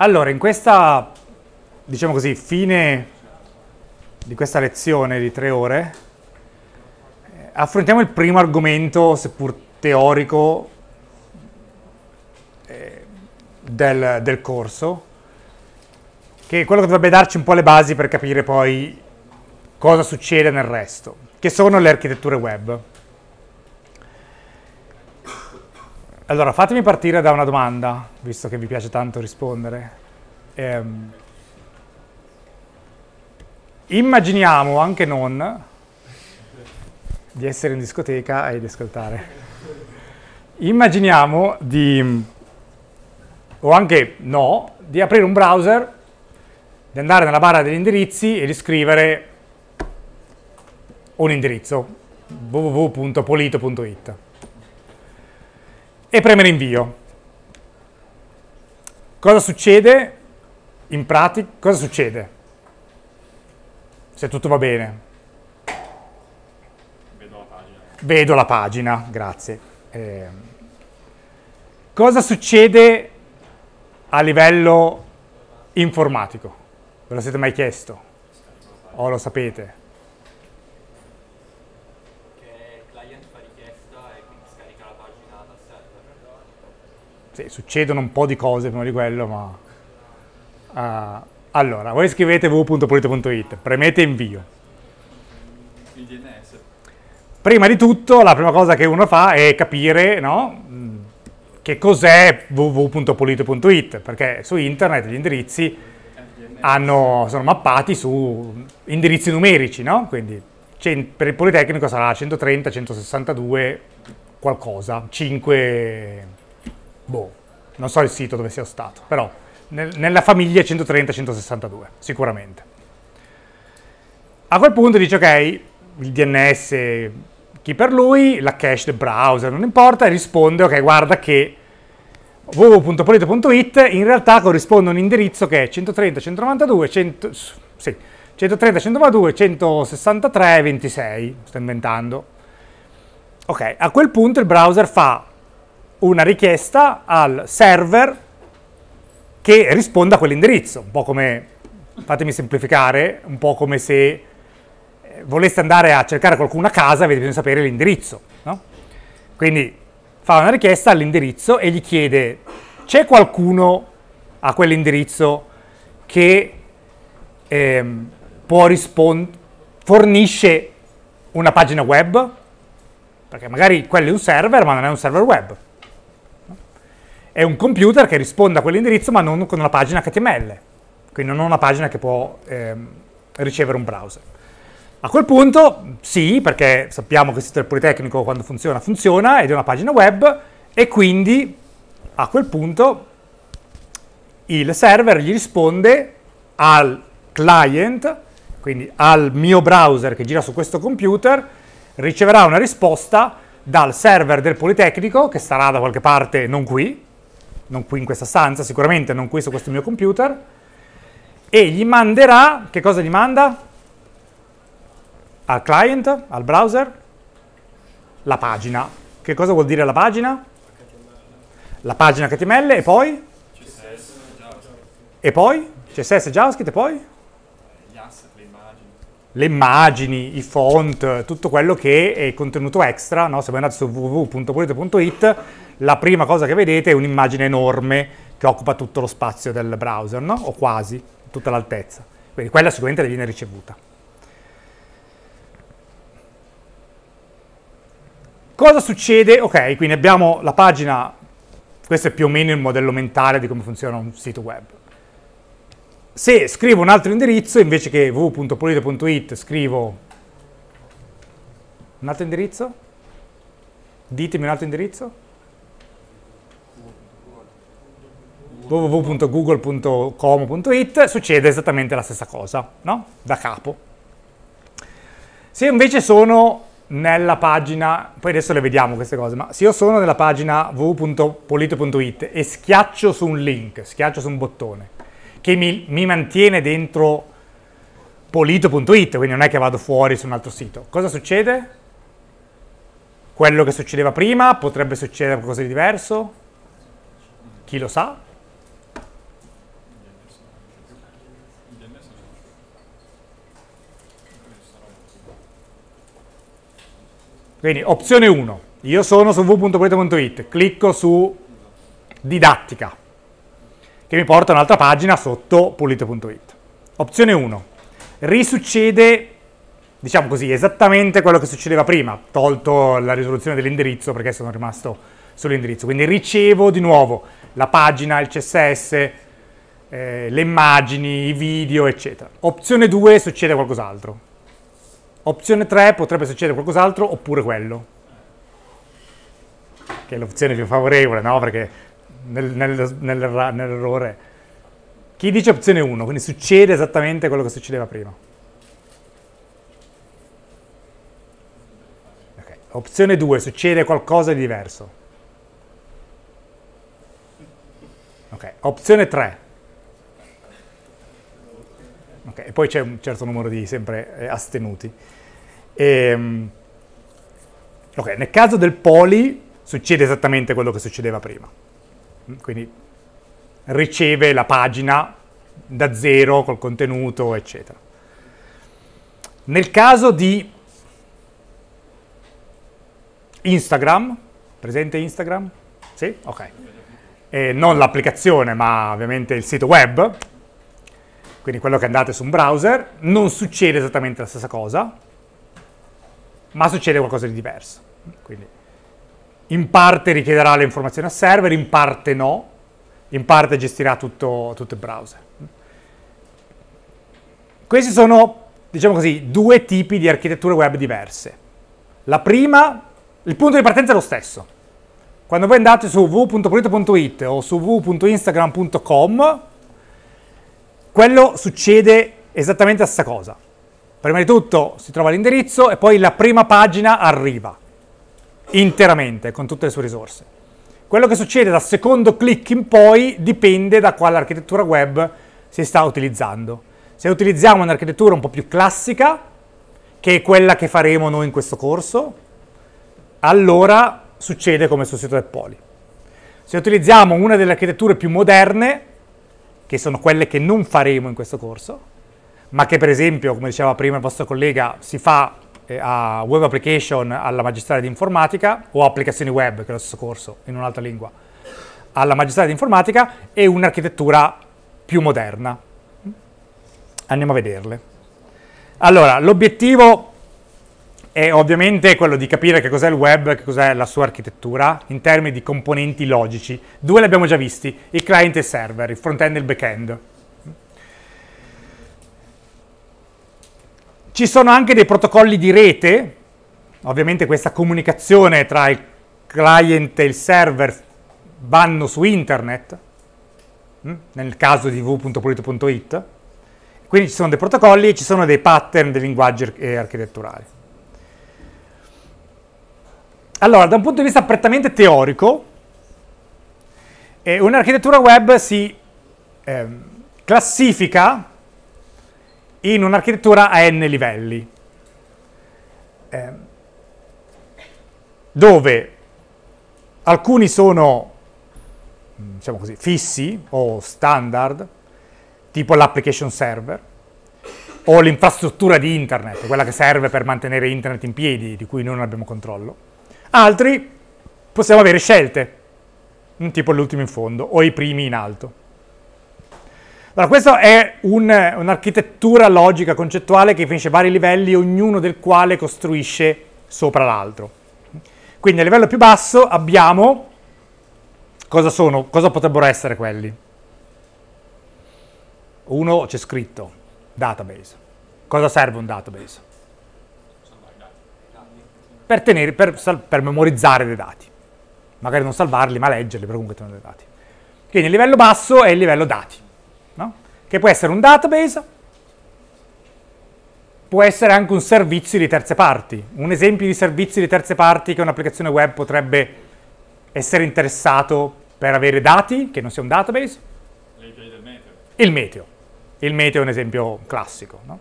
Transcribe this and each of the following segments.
Allora, in questa, diciamo così, fine di questa lezione di tre ore, eh, affrontiamo il primo argomento, seppur teorico, eh, del, del, corso, che è quello che dovrebbe darci un po' le basi per capire poi cosa succede nel resto, che sono le architetture web. Allora, fatemi partire da una domanda, visto che vi piace tanto rispondere. Ehm, immaginiamo, anche non, di essere in discoteca e di ascoltare. Immaginiamo di, o anche no, di aprire un browser, di andare nella barra degli indirizzi e di scrivere un indirizzo, www.polito.it e premere invio. Cosa succede? In pratica, cosa succede? Se tutto va bene. Vedo la pagina. Vedo la pagina, grazie. Eh, cosa succede a livello informatico? Ve lo siete mai chiesto? O oh, lo sapete? sì, succedono un po' di cose prima di quello, ma... Uh, allora, voi scrivete www.pulito.it, premete invio. Il DNS. Prima di tutto, la prima cosa che uno fa è capire, no? Mm, che cos'è www.pulito.it, perché su internet gli indirizzi hanno, sono mappati su indirizzi numerici, no? Quindi per il Politecnico sarà 130, 162, qualcosa, 5 boh, non so il sito dove sia stato, però nel, nella famiglia 130-162, sicuramente. A quel punto dice, ok, il DNS, chi per lui, la cache del browser, non importa, e risponde, ok, guarda che www.polito.it in realtà corrisponde a un indirizzo che è 130, 192, 100, sì, 130, 192, 163, 26, sto inventando. Ok, a quel punto il browser fa una richiesta al server che risponda a quell'indirizzo, un po' come, fatemi semplificare, un po' come se eh, voleste andare a cercare qualcuno a casa avete bisogno di sapere l'indirizzo, no? Quindi fa una richiesta all'indirizzo e gli chiede c'è qualcuno a quell'indirizzo che ehm, fornisce una pagina web? Perché magari quello è un server ma non è un server web è un computer che risponde a quell'indirizzo ma non con una pagina HTML, quindi non una pagina che può ehm, ricevere un browser. A quel punto sì, perché sappiamo che il sito del Politecnico quando funziona funziona ed è una pagina web e quindi a quel punto il server gli risponde al client, quindi al mio browser che gira su questo computer, riceverà una risposta dal server del Politecnico che starà da qualche parte non qui, non qui in questa stanza sicuramente, non qui su questo mio computer, e gli manderà, che cosa gli manda? Al client, al browser, la pagina. Che cosa vuol dire la pagina? La pagina HTML e poi? CSS e poi? CSS, JavaScript e poi? Gli asset, le immagini. Le immagini, i font, tutto quello che è contenuto extra, no? se voi andate su www.polito.it la prima cosa che vedete è un'immagine enorme che occupa tutto lo spazio del browser, no? o quasi, tutta l'altezza. Quindi quella sicuramente viene ricevuta. Cosa succede? Ok, quindi abbiamo la pagina, questo è più o meno il modello mentale di come funziona un sito web. Se scrivo un altro indirizzo, invece che www.polito.it scrivo un altro indirizzo, ditemi un altro indirizzo, www.google.com.it succede esattamente la stessa cosa, no? Da capo. Se invece sono nella pagina, poi adesso le vediamo queste cose, ma se io sono nella pagina www.polito.it e schiaccio su un link, schiaccio su un bottone, che mi, mi mantiene dentro polito.it, quindi non è che vado fuori su un altro sito, cosa succede? Quello che succedeva prima potrebbe succedere qualcosa di diverso? Chi lo sa? Quindi opzione 1, io sono su v.poeta.it, clicco su didattica, che mi porta a un'altra pagina sotto pulito.it. Opzione 1, risuccede, diciamo così, esattamente quello che succedeva prima, tolto la risoluzione dell'indirizzo perché sono rimasto sull'indirizzo. Quindi ricevo di nuovo la pagina, il CSS, eh, le immagini, i video, eccetera. Opzione 2 succede qualcos'altro. Opzione 3 potrebbe succedere qualcos'altro oppure quello. Che è l'opzione più favorevole, no? Perché nel, nel, nell'errore... Chi dice opzione 1, quindi succede esattamente quello che succedeva prima. Okay. Opzione 2, succede qualcosa di diverso. Okay. Opzione 3. Okay. E poi c'è un certo numero di sempre eh, astenuti. E, ehm, ok, nel caso del poli succede esattamente quello che succedeva prima. Mm, quindi riceve la pagina da zero col contenuto, eccetera. Nel caso di Instagram, presente Instagram? Sì? Ok. E eh, non l'applicazione, ma ovviamente il sito web, quindi quello che andate su un browser, non succede esattamente la stessa cosa, ma succede qualcosa di diverso. Quindi in parte richiederà le informazioni a server, in parte no, in parte gestirà tutto, tutto il browser. Questi sono, diciamo così, due tipi di architetture web diverse. La prima, il punto di partenza è lo stesso. Quando voi andate su www.pulito.it o su www.instagram.com, quello succede esattamente la stessa cosa. Prima di tutto si trova l'indirizzo e poi la prima pagina arriva interamente con tutte le sue risorse. Quello che succede dal secondo click in poi dipende da quale architettura web si sta utilizzando. Se utilizziamo un'architettura un po' più classica, che è quella che faremo noi in questo corso, allora succede come sul sito del Poli. Se utilizziamo una delle architetture più moderne, che sono quelle che non faremo in questo corso, ma che per esempio, come diceva prima il vostro collega, si fa eh, a web application alla magistrale di informatica o applicazioni web, che è lo stesso corso, in un'altra lingua, alla magistrale di informatica e un'architettura più moderna. Andiamo a vederle. Allora, l'obiettivo è ovviamente quello di capire che cos'è il web, che cos'è la sua architettura in termini di componenti logici. Due li abbiamo già visti, il client e il server, il front-end e il back-end. Ci sono anche dei protocolli di rete, ovviamente questa comunicazione tra il client e il server vanno su internet, mm, nel caso di v.polito.it, quindi ci sono dei protocolli e ci sono dei pattern dei linguaggi architetturali. Allora, da un punto di vista prettamente teorico, eh, un'architettura web si eh, classifica in un'architettura a n livelli, ehm, dove alcuni sono mm, diciamo così, fissi o standard, tipo l'application server, o l'infrastruttura di internet, quella che serve per mantenere internet in piedi, di cui noi non abbiamo controllo. Altri possiamo avere scelte, mm, tipo l'ultimo in fondo o i primi in alto. Allora, questa è un, un'architettura logica, concettuale, che finisce vari livelli, ognuno del quale costruisce sopra l'altro. Quindi a livello più basso abbiamo... Cosa sono? Cosa potrebbero essere quelli? Uno c'è scritto, database. Cosa serve un database? Per, tenere, per, per memorizzare dei dati. Magari non salvarli, ma leggerli, però comunque tenere dei dati. Quindi il livello basso è il livello dati che può essere un database, può essere anche un servizio di terze parti. Un esempio di servizio di terze parti che un'applicazione web potrebbe essere interessato per avere dati, che non sia un database. L'API del meteo. Il meteo. Il meteo è un esempio classico. No?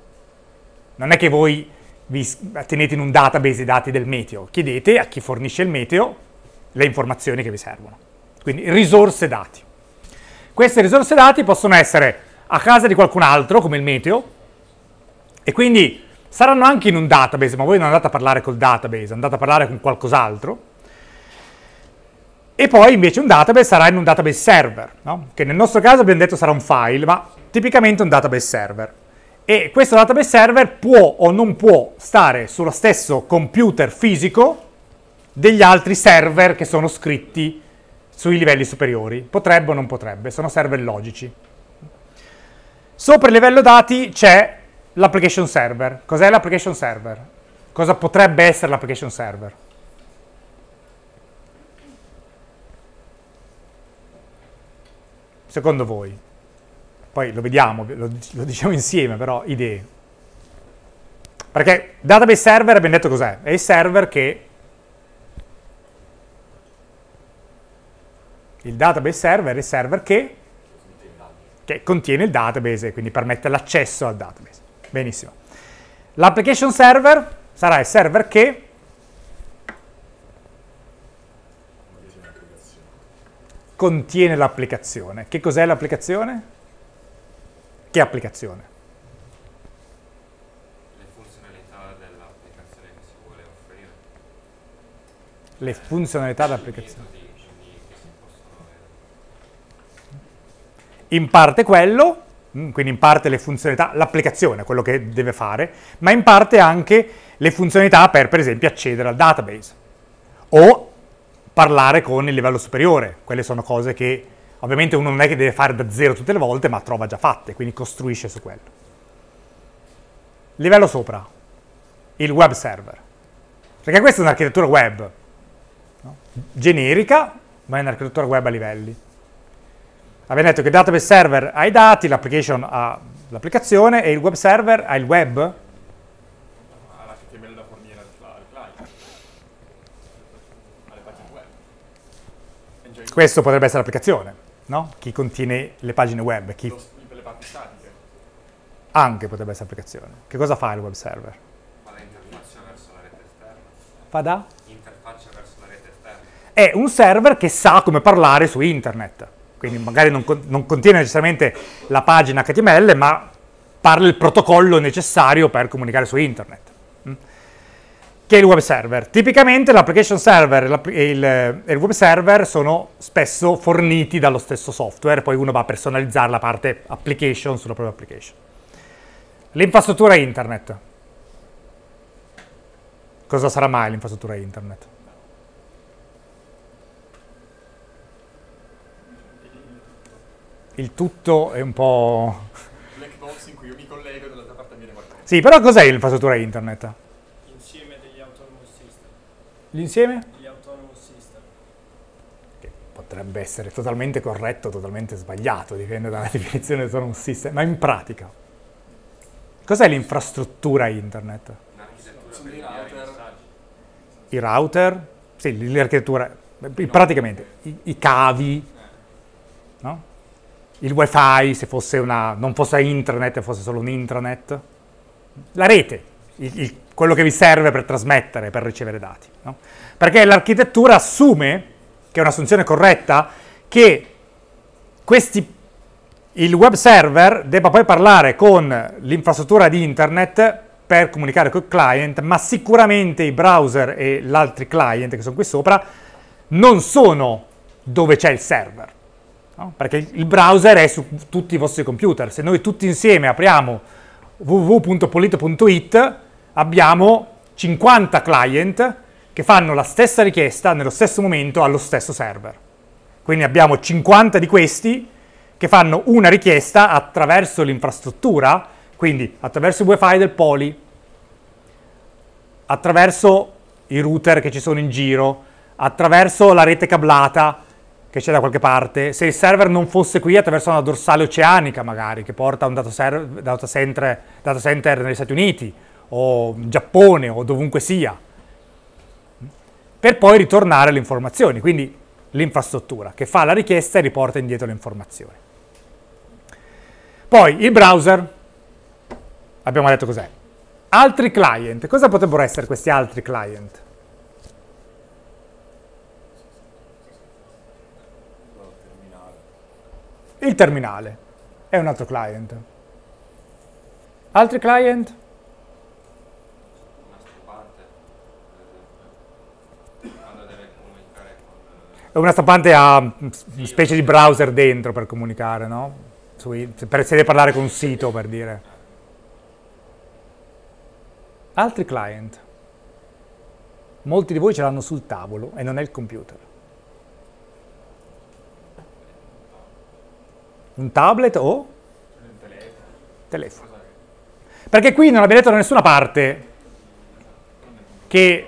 Non è che voi vi tenete in un database i dati del meteo, chiedete a chi fornisce il meteo le informazioni che vi servono. Quindi risorse dati. Queste risorse dati possono essere a casa di qualcun altro, come il meteo, e quindi saranno anche in un database, ma voi non andate a parlare col database, andate a parlare con qualcos'altro, e poi invece un database sarà in un database server, no? che nel nostro caso abbiamo detto sarà un file, ma tipicamente un database server. E questo database server può o non può stare sullo stesso computer fisico degli altri server che sono scritti sui livelli superiori. Potrebbe o non potrebbe, sono server logici. Sopra il livello dati c'è l'application server. Cos'è l'application server? Cosa potrebbe essere l'application server? Secondo voi? Poi lo vediamo, lo, lo diciamo insieme, però idee. Perché database server abbiamo detto cos'è? È il server che il database server è il server che che contiene il database e quindi permette l'accesso al database. Benissimo. L'application server sarà il server che contiene l'applicazione. Che cos'è l'applicazione? Che applicazione? Le funzionalità dell'applicazione che si vuole offrire. Le funzionalità dell'applicazione in parte quello, mm, quindi in parte le funzionalità, l'applicazione, quello che deve fare, ma in parte anche le funzionalità per, per esempio, accedere al database o parlare con il livello superiore. Quelle sono cose che ovviamente uno non è che deve fare da zero tutte le volte, ma trova già fatte, quindi costruisce su quello. Livello sopra, il web server. Perché questa è un'architettura web no? generica, ma è un'architettura web a livelli. Abbiamo detto che il database server ha i dati, l'application ha l'applicazione e il web server ha il web. Ha da fornire al client. pagine web. Questo potrebbe essere l'applicazione, no? Chi contiene le pagine web. Chi... Le parti statiche. Anche potrebbe essere l'applicazione. Che cosa fa il web server? Fa da interfaccia verso la rete esterna. Fa da? Interfaccia verso la rete esterna. È un server che sa come parlare su internet quindi magari non, non, contiene necessariamente la pagina HTML, ma parla il protocollo necessario per comunicare su internet, mm. che è il web server. Tipicamente l'application server e l'app il, il, web server sono spesso forniti dallo stesso software, poi uno va a personalizzare la parte application sulla propria application. L'infrastruttura internet. Cosa sarà mai l'infrastruttura internet? il tutto è un po'... Black box in cui io mi collego e dall'altra parte viene qualcosa. Sì, però cos'è l'infrastruttura internet? L'insieme degli autonomous system. L'insieme? Gli autonomous system. Che potrebbe essere totalmente corretto, totalmente sbagliato, dipende dalla definizione di autonomous system, ma in pratica. Cos'è l'infrastruttura internet? Sono i router. Sì, l'architettura, praticamente, i, i cavi, eh. no? il wifi, se fosse una, non fosse internet, fosse solo un intranet, la rete, il, il, quello che vi serve per trasmettere, per ricevere dati. No? Perché l'architettura assume, che è un'assunzione corretta, che questi, il web server debba poi parlare con l'infrastruttura di internet per comunicare col client, ma sicuramente i browser e gli altri client che sono qui sopra non sono dove c'è il server No? Perché il browser è su tutti i vostri computer. Se noi tutti insieme apriamo www.polito.it abbiamo 50 client che fanno la stessa richiesta nello stesso momento allo stesso server. Quindi abbiamo 50 di questi che fanno una richiesta attraverso l'infrastruttura, quindi attraverso il wifi del poli, attraverso i router che ci sono in giro, attraverso la rete cablata, che c'è da qualche parte, se il server non fosse qui attraverso una dorsale oceanica magari, che porta un data, server, data, center, data center negli Stati Uniti, o in Giappone, o dovunque sia, per poi ritornare le informazioni, quindi l'infrastruttura, che fa la richiesta e riporta indietro le informazioni. Poi il browser, abbiamo detto cos'è. Altri client, cosa potrebbero essere questi altri client? Il terminale è un altro client. Altri client? una stampante ha eh, eh, una specie di browser dentro per comunicare, no? Sui, per, se deve parlare con un sito, per dire. Altri client. Molti di voi ce l'hanno sul tavolo e non è il computer. Un tablet o? Un telefono. telefono. Perché qui non abbiamo detto da nessuna parte che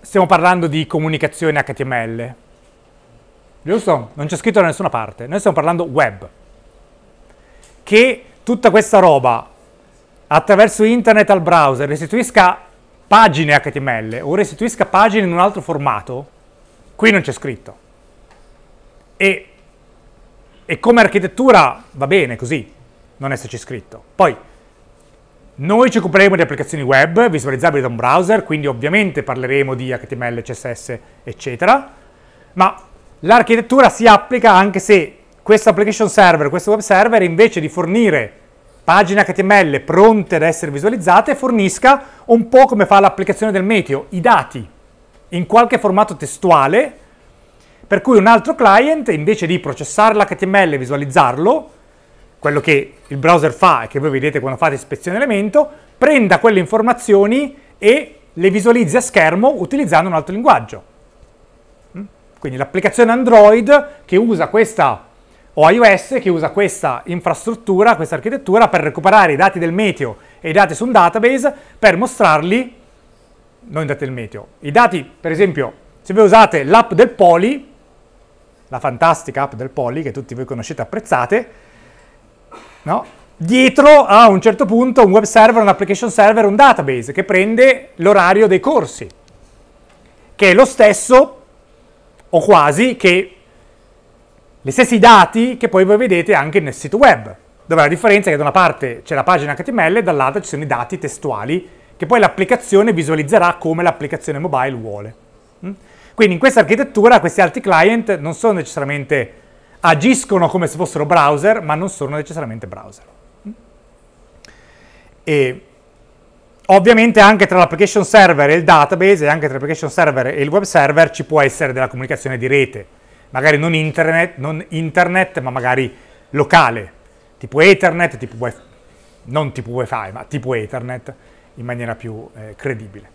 stiamo parlando di comunicazione HTML. Giusto? Non c'è scritto da nessuna parte. Noi stiamo parlando web. Che tutta questa roba attraverso internet al browser restituisca pagine HTML o restituisca pagine in un altro formato, qui non c'è scritto. E e come architettura va bene così, non esserci scritto. Poi, noi ci occuperemo di applicazioni web visualizzabili da un browser, quindi ovviamente parleremo di HTML, CSS, eccetera, ma l'architettura si applica anche se questo application server, questo web server, invece di fornire pagine HTML pronte ad essere visualizzate, fornisca un po' come fa l'applicazione del meteo, i dati in qualche formato testuale per cui un altro client, invece di processare l'HTML e visualizzarlo, quello che il browser fa e che voi vedete quando fate ispezione elemento, prenda quelle informazioni e le visualizzi a schermo utilizzando un altro linguaggio. Mm? Quindi l'applicazione Android che usa questa, o iOS che usa questa infrastruttura, questa architettura per recuperare i dati del meteo e i dati su un database per mostrarli, non i dati del meteo, i dati per esempio se voi usate l'app del Poli la fantastica app del Polly che tutti voi conoscete e apprezzate, no? dietro a un certo punto un web server, un application server, un database che prende l'orario dei corsi, che è lo stesso o quasi che gli stessi dati che poi voi vedete anche nel sito web, dove la differenza è che da una parte c'è la pagina HTML e dall'altra ci sono i dati testuali che poi l'applicazione visualizzerà come l'applicazione mobile vuole. Mm? Quindi in questa architettura questi altri client non sono necessariamente, agiscono come se fossero browser, ma non sono necessariamente browser. E ovviamente anche tra l'application server e il database, e anche tra l'application server e il web server, ci può essere della comunicazione di rete, magari non internet, non internet ma magari locale, tipo Ethernet, tipo non tipo WiFi, ma tipo Ethernet, in maniera più eh, credibile.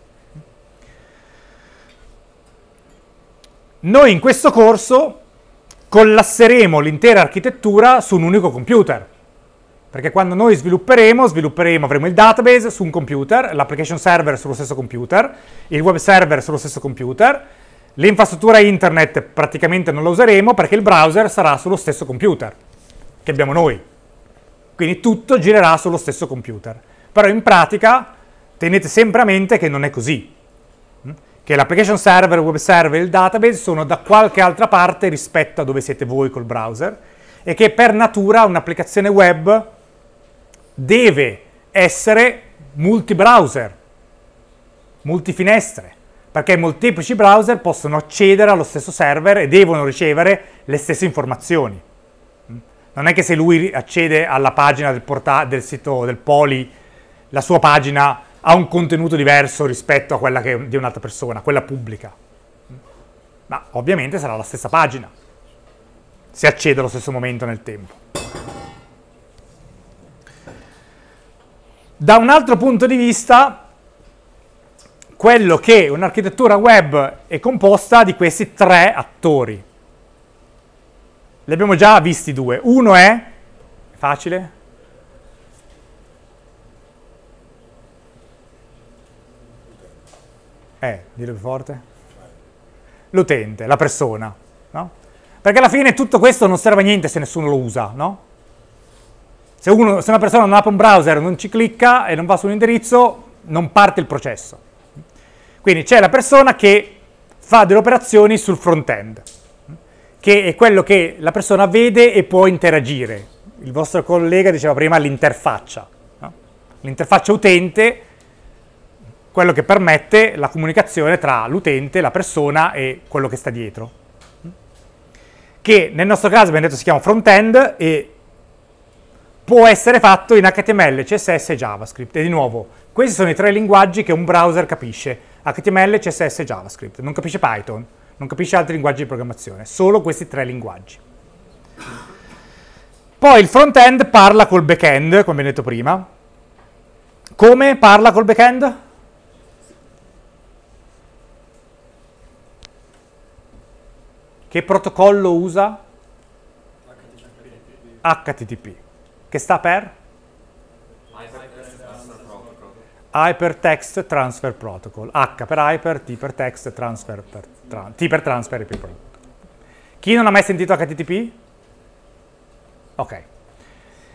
Noi in questo corso collasseremo l'intera architettura su un unico computer. Perché quando noi svilupperemo, svilupperemo, avremo il database su un computer, l'application server sullo stesso computer, il web server sullo stesso computer, l'infrastruttura internet praticamente non la useremo perché il browser sarà sullo stesso computer che abbiamo noi. Quindi tutto girerà sullo stesso computer. Però in pratica tenete sempre a mente che non è così che l'application server, il web server e il database sono da qualche altra parte rispetto a dove siete voi col browser e che per natura un'applicazione web deve essere multi-browser, multifinestre, perché molteplici browser possono accedere allo stesso server e devono ricevere le stesse informazioni. Non è che se lui accede alla pagina del, del sito del Poli, la sua pagina ha un contenuto diverso rispetto a quella che, di un'altra persona, quella pubblica. Ma ovviamente sarà la stessa pagina, se accede allo stesso momento nel tempo. Da un altro punto di vista, quello che un'architettura web è composta di questi tre attori. Li abbiamo già visti due. Uno è, facile, Eh, dillo più forte. L'utente, la persona, no? Perché alla fine tutto questo non serve a niente se nessuno lo usa, no? Se, uno, se una persona non apre un browser, non ci clicca e non va su un indirizzo, non parte il processo. Quindi c'è la persona che fa delle operazioni sul front-end, che è quello che la persona vede e può interagire. Il vostro collega diceva prima l'interfaccia. No? L'interfaccia utente quello che permette la comunicazione tra l'utente, la persona e quello che sta dietro. Che nel nostro caso abbiamo detto si chiama front-end e può essere fatto in HTML, CSS e JavaScript. E di nuovo, questi sono i tre linguaggi che un browser capisce, HTML, CSS e JavaScript. Non capisce Python, non capisce altri linguaggi di programmazione, solo questi tre linguaggi. Poi il front-end parla col back-end, come abbiamo detto prima. Come parla col back-end? Che protocollo usa? HTTP. Che sta per? Hypertext Transfer Protocol. H per Hyper, T per Text, transfer per tra T per Transfer e P per Chi non ha mai sentito HTTP? Ok.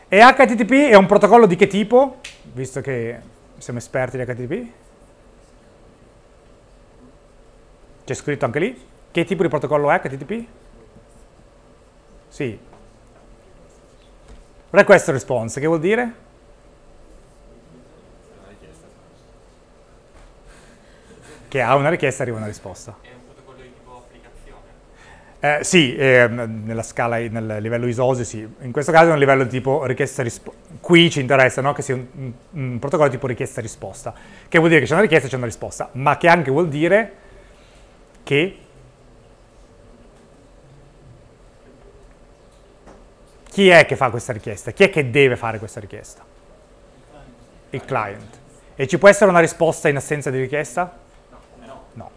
E HTTP è un protocollo di che tipo? Visto che siamo esperti di HTTP. C'è scritto anche lì. Che tipo di protocollo è HTTP? Sì. Request response, che vuol dire? Che ha una richiesta e arriva una risposta. È un protocollo di tipo applicazione? Eh, sì, eh, nella scala, nel livello ISOSI sì. In questo caso è un livello tipo richiesta-risposta. Qui ci interessa no? che sia un, un, un protocollo tipo richiesta-risposta, che vuol dire che c'è una richiesta e c'è una risposta, ma che anche vuol dire che Chi è che fa questa richiesta? Chi è che deve fare questa richiesta? Il client. E ci può essere una risposta in assenza di richiesta? No.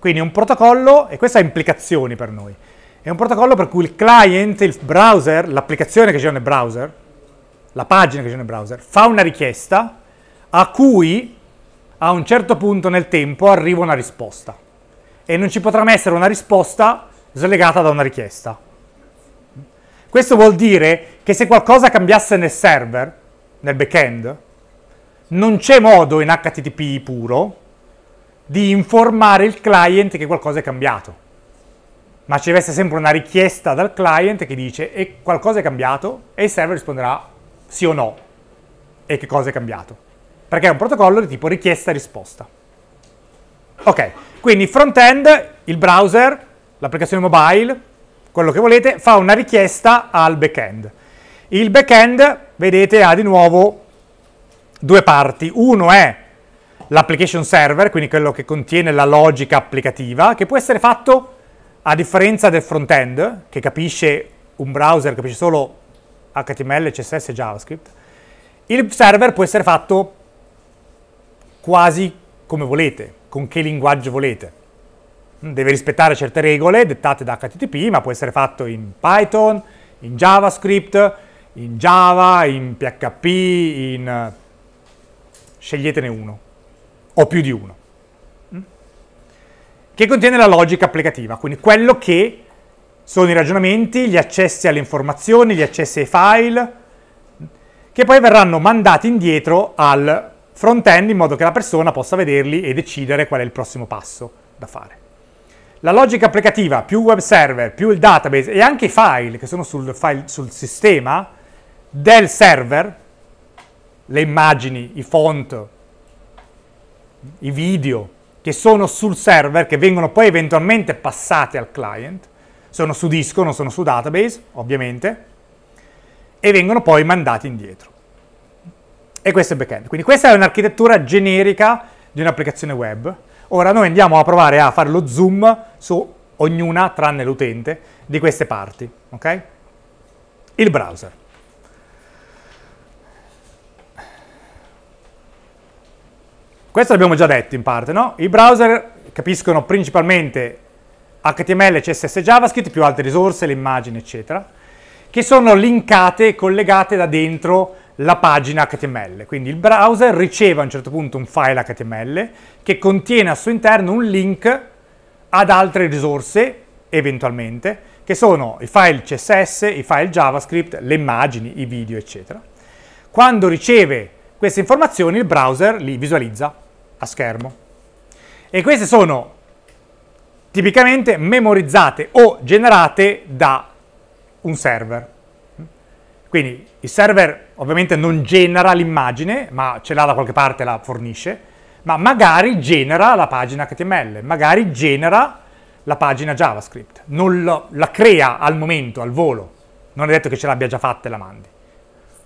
Quindi un protocollo, e questo ha implicazioni per noi, è un protocollo per cui il client, il browser, l'applicazione che c'è nel browser, la pagina che c'è nel browser, fa una richiesta a cui a un certo punto nel tempo arriva una risposta. E non ci potrà mai essere una risposta slegata da una richiesta. Questo vuol dire che se qualcosa cambiasse nel server, nel backend, non c'è modo in HTTP puro di informare il client che qualcosa è cambiato. Ma ci deve essere sempre una richiesta dal client che dice e qualcosa è cambiato e il server risponderà sì o no e che cosa è cambiato. Perché è un protocollo di tipo richiesta-risposta. Ok, quindi front-end, il browser, l'applicazione mobile, quello che volete, fa una richiesta al backend. Il backend, vedete, ha di nuovo due parti. Uno è l'application server, quindi quello che contiene la logica applicativa, che può essere fatto a differenza del front-end, che capisce un browser, capisce solo HTML, CSS e JavaScript. Il server può essere fatto quasi come volete, con che linguaggio volete deve rispettare certe regole dettate da HTTP, ma può essere fatto in Python, in JavaScript, in Java, in PHP, in... sceglietene uno, o più di uno, mm? che contiene la logica applicativa, quindi quello che sono i ragionamenti, gli accessi alle informazioni, gli accessi ai file, che poi verranno mandati indietro al front-end in modo che la persona possa vederli e decidere qual è il prossimo passo da fare la logica applicativa più web server più il database e anche i file che sono sul, file, sul sistema del server, le immagini, i font, i video che sono sul server, che vengono poi eventualmente passati al client, sono su disco, non sono su database, ovviamente, e vengono poi mandati indietro. E questo è il backend. Quindi questa è un'architettura generica di un'applicazione web, Ora noi andiamo a provare a fare lo zoom su ognuna, tranne l'utente, di queste parti, ok? Il browser. Questo l'abbiamo già detto in parte, no? I browser capiscono principalmente HTML, CSS, JavaScript, più altre risorse, le immagini, eccetera, che sono linkate, e collegate da dentro la pagina HTML. Quindi il browser riceve a un certo punto un file HTML che contiene al suo interno un link ad altre risorse, eventualmente, che sono i file CSS, i file JavaScript, le immagini, i video, eccetera. Quando riceve queste informazioni il browser li visualizza a schermo. E queste sono tipicamente memorizzate o generate da un server. Quindi il server ovviamente non genera l'immagine, ma ce l'ha da qualche parte, la fornisce, ma magari genera la pagina HTML, magari genera la pagina JavaScript, non lo, la crea al momento, al volo, non è detto che ce l'abbia già fatta e la mandi.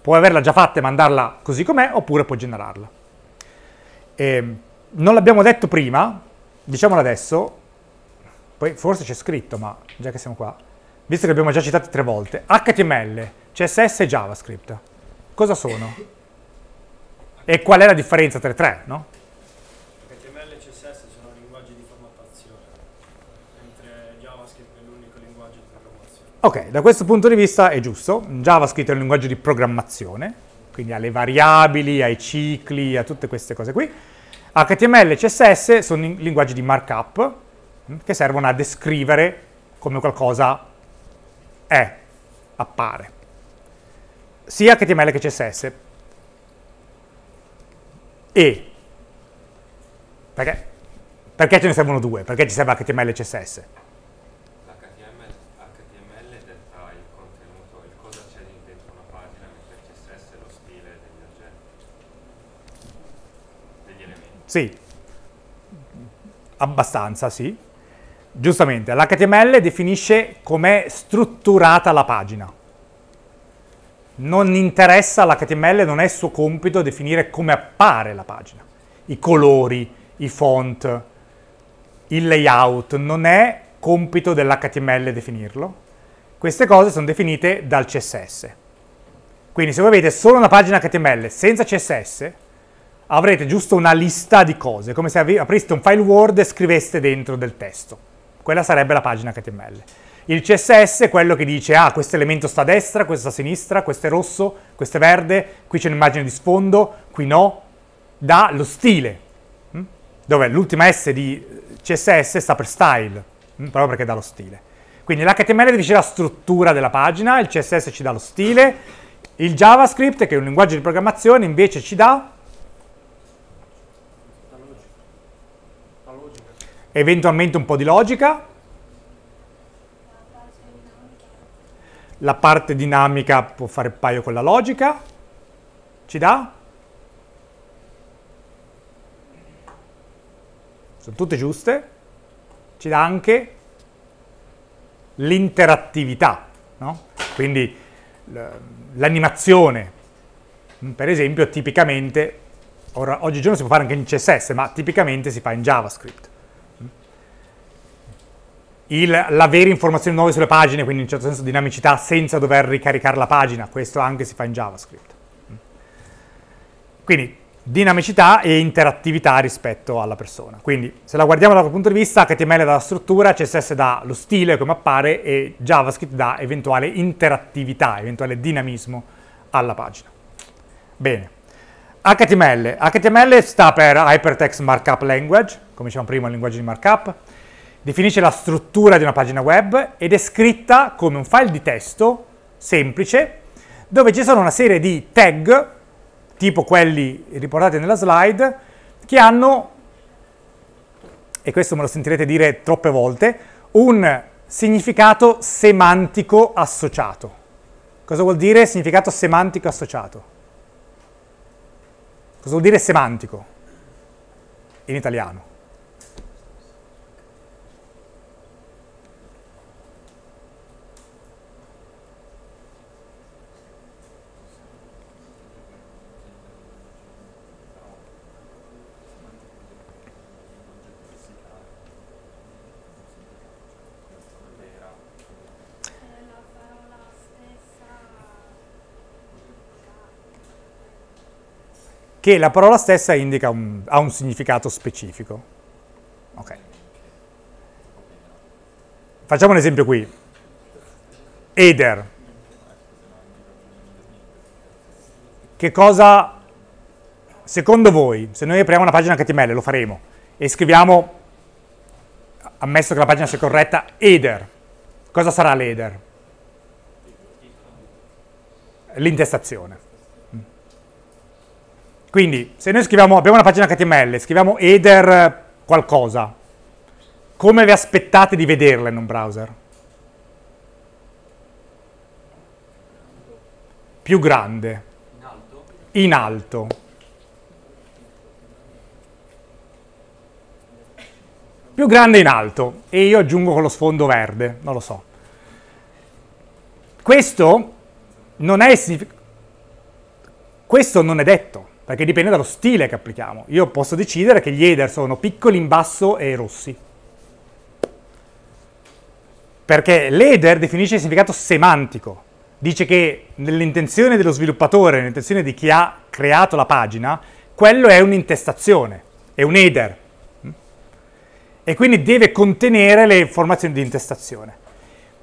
Può averla già fatta e mandarla così com'è, oppure può generarla. E ehm, non l'abbiamo detto prima, diciamolo adesso, poi forse c'è scritto, ma già che siamo qua, visto che abbiamo già citato tre volte, HTML, CSS e JavaScript cosa sono? E qual è la differenza tra i tre, no? HTML e CSS sono linguaggi di formattazione, mentre JavaScript è l'unico linguaggio di programmazione. Ok, da questo punto di vista è giusto. JavaScript è un linguaggio di programmazione, quindi ha le variabili, i cicli, ha tutte queste cose qui. HTML e CSS sono linguaggi di markup mm, che servono a descrivere come qualcosa è, appare sia HTML che CSS. E perché? Perché ce ne servono due? Perché ci serve HTML e CSS? L'HTML detta il contenuto, il cosa c'è dentro una pagina, mentre il CSS è lo stile degli oggetti, degli elementi. Sì, abbastanza, sì. Giustamente, l'HTML definisce com'è strutturata la pagina non interessa l'HTML, non è suo compito definire come appare la pagina, i colori, i font, il layout, non è compito dell'HTML definirlo. Queste cose sono definite dal CSS. Quindi se voi avete solo una pagina HTML senza CSS, avrete giusto una lista di cose, come se apriste un file Word e scriveste dentro del testo. Quella sarebbe la pagina HTML. Il CSS è quello che dice, ah, questo elemento sta a destra, questo sta a sinistra, questo è rosso, questo è verde, qui c'è un'immagine di sfondo, qui no, dà lo stile, mm? dove l'ultima S di CSS sta per style, mm? proprio perché dà lo stile. Quindi l'HTML dice la struttura della pagina, il CSS ci dà lo stile, il JavaScript, che è un linguaggio di programmazione, invece ci dà... La logica. Eventualmente un po' di logica, la parte dinamica può fare paio con la logica, ci dà? Sono tutte giuste, ci dà anche l'interattività, no? quindi l'animazione, mm, per esempio tipicamente, oggigiorno si può fare anche in CSS, ma tipicamente si fa in JavaScript il, l'avere informazioni nuove sulle pagine, quindi in un certo senso dinamicità senza dover ricaricare la pagina, questo anche si fa in JavaScript. Mm. Quindi dinamicità e interattività rispetto alla persona. Quindi se la guardiamo da dal punto di vista, HTML dà la struttura, CSS dà lo stile come appare e JavaScript dà eventuale interattività, eventuale dinamismo alla pagina. Bene. HTML. HTML sta per Hypertext Markup Language, come dicevamo prima, il linguaggio di markup definisce la struttura di una pagina web ed è scritta come un file di testo semplice dove ci sono una serie di tag, tipo quelli riportati nella slide, che hanno, e questo me lo sentirete dire troppe volte, un significato semantico associato. Cosa vuol dire significato semantico associato? Cosa vuol dire semantico in italiano? che la parola stessa indica un, ha un significato specifico. Okay. Facciamo un esempio qui. Eder. Che cosa, secondo voi, se noi apriamo una pagina HTML, lo faremo, e scriviamo, ammesso che la pagina sia corretta, header. Cosa sarà l'header? L'intestazione. Quindi, se noi scriviamo, abbiamo una pagina HTML, scriviamo header qualcosa, come vi aspettate di vederla in un browser? Più grande. In alto. In alto. Più grande in alto. E io aggiungo con lo sfondo verde, non lo so. Questo non è, questo non è detto perché dipende dallo stile che applichiamo. Io posso decidere che gli header sono piccoli in basso e rossi, perché l'header definisce il significato semantico, dice che nell'intenzione dello sviluppatore, nell'intenzione di chi ha creato la pagina, quello è un'intestazione, è un header, e quindi deve contenere le informazioni di intestazione.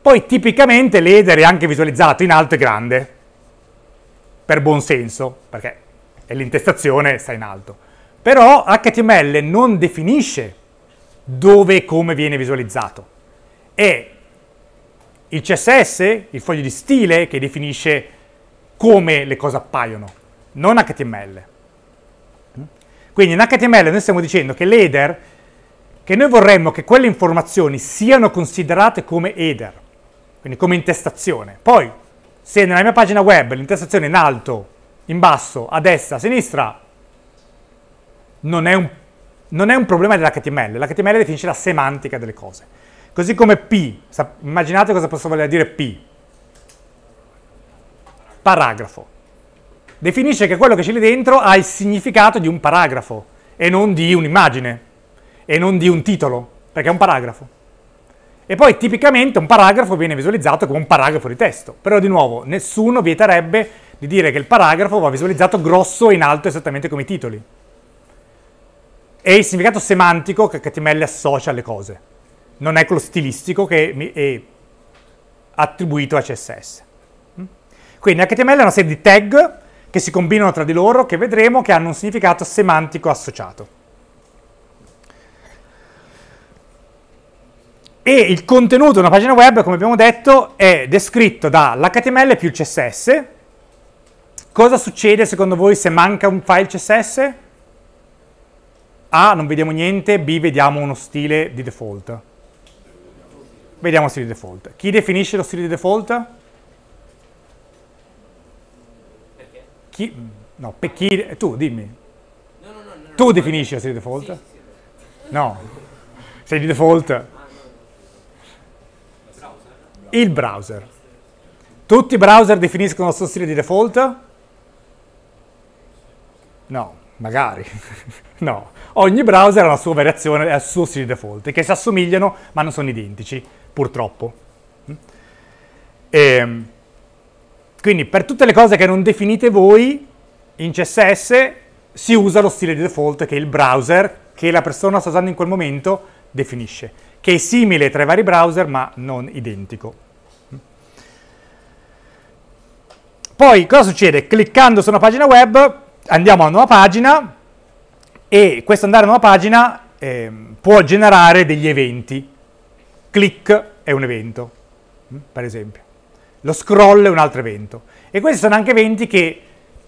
Poi tipicamente l'header è anche visualizzato in alto e grande, per buon senso, perché e l'intestazione sta in alto. Però HTML non definisce dove e come viene visualizzato. È il CSS, il foglio di stile, che definisce come le cose appaiono, non HTML. Quindi in HTML noi stiamo dicendo che l'header, che noi vorremmo che quelle informazioni siano considerate come header, quindi come intestazione. Poi, se nella mia pagina web l'intestazione in alto in basso, a destra, a sinistra, non è un, non è un problema dell'HTML. L'HTML definisce la semantica delle cose. Così come P, immaginate cosa posso voler dire P. Paragrafo. Definisce che quello che c'è lì dentro ha il significato di un paragrafo e non di un'immagine e non di un titolo, perché è un paragrafo. E poi tipicamente un paragrafo viene visualizzato come un paragrafo di testo, però di nuovo nessuno vieterebbe di dire che il paragrafo va visualizzato grosso e in alto esattamente come i titoli. È il significato semantico che HTML associa alle cose, non è quello stilistico che è attribuito a CSS. Mm? Quindi HTML è una serie di tag che si combinano tra di loro, che vedremo che hanno un significato semantico associato. e il contenuto di una pagina web, come abbiamo detto, è descritto dall'HTML più il CSS, Cosa succede secondo voi se manca un file CSS? A, non vediamo niente, B, vediamo uno stile di default. Vediamo stile di default. Chi definisce lo stile di default? Perché? Chi? No, per chi? Tu, dimmi. No, no, no, tu definisci lo stile di default? Sì, sì. No. Sei di default. Il browser. Tutti i browser definiscono lo stile di default? No, magari. no, ogni browser ha la sua variazione e il suo stile default, che si assomigliano ma non sono identici, purtroppo. Mm. E, ehm, quindi per tutte le cose che non definite voi, in CSS si usa lo stile di default che il browser, che la persona sta usando in quel momento, definisce, che è simile tra i vari browser ma non identico. Mm. Poi cosa succede? Cliccando su una pagina web andiamo a nuova pagina e questo andare a nuova pagina eh, può generare degli eventi. Click è un evento, mm, per esempio. Lo scroll è un altro evento. E questi sono anche eventi che,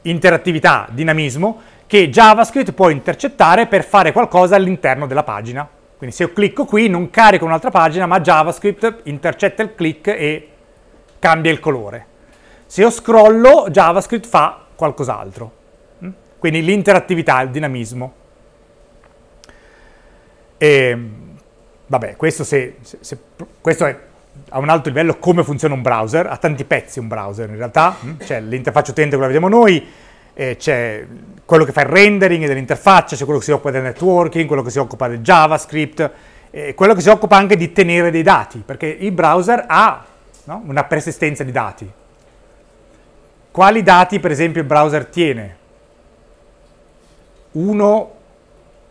interattività, dinamismo, che JavaScript può intercettare per fare qualcosa all'interno della pagina. Quindi se io clicco qui non carico un'altra pagina, ma JavaScript intercetta il click e cambia il colore. Se io scrollo, JavaScript fa qualcos'altro. Quindi l'interattività, il dinamismo. E, vabbè, questo, se, se, se, questo, è a un alto livello come funziona un browser, ha tanti pezzi un browser in realtà, mm, c'è l'interfaccia utente come la vediamo noi, eh, c'è quello che fa il rendering dell'interfaccia, c'è quello che si occupa del networking, quello che si occupa del JavaScript, eh, quello che si occupa anche di tenere dei dati, perché il browser ha no, una persistenza di dati. Quali dati per esempio il browser tiene? uno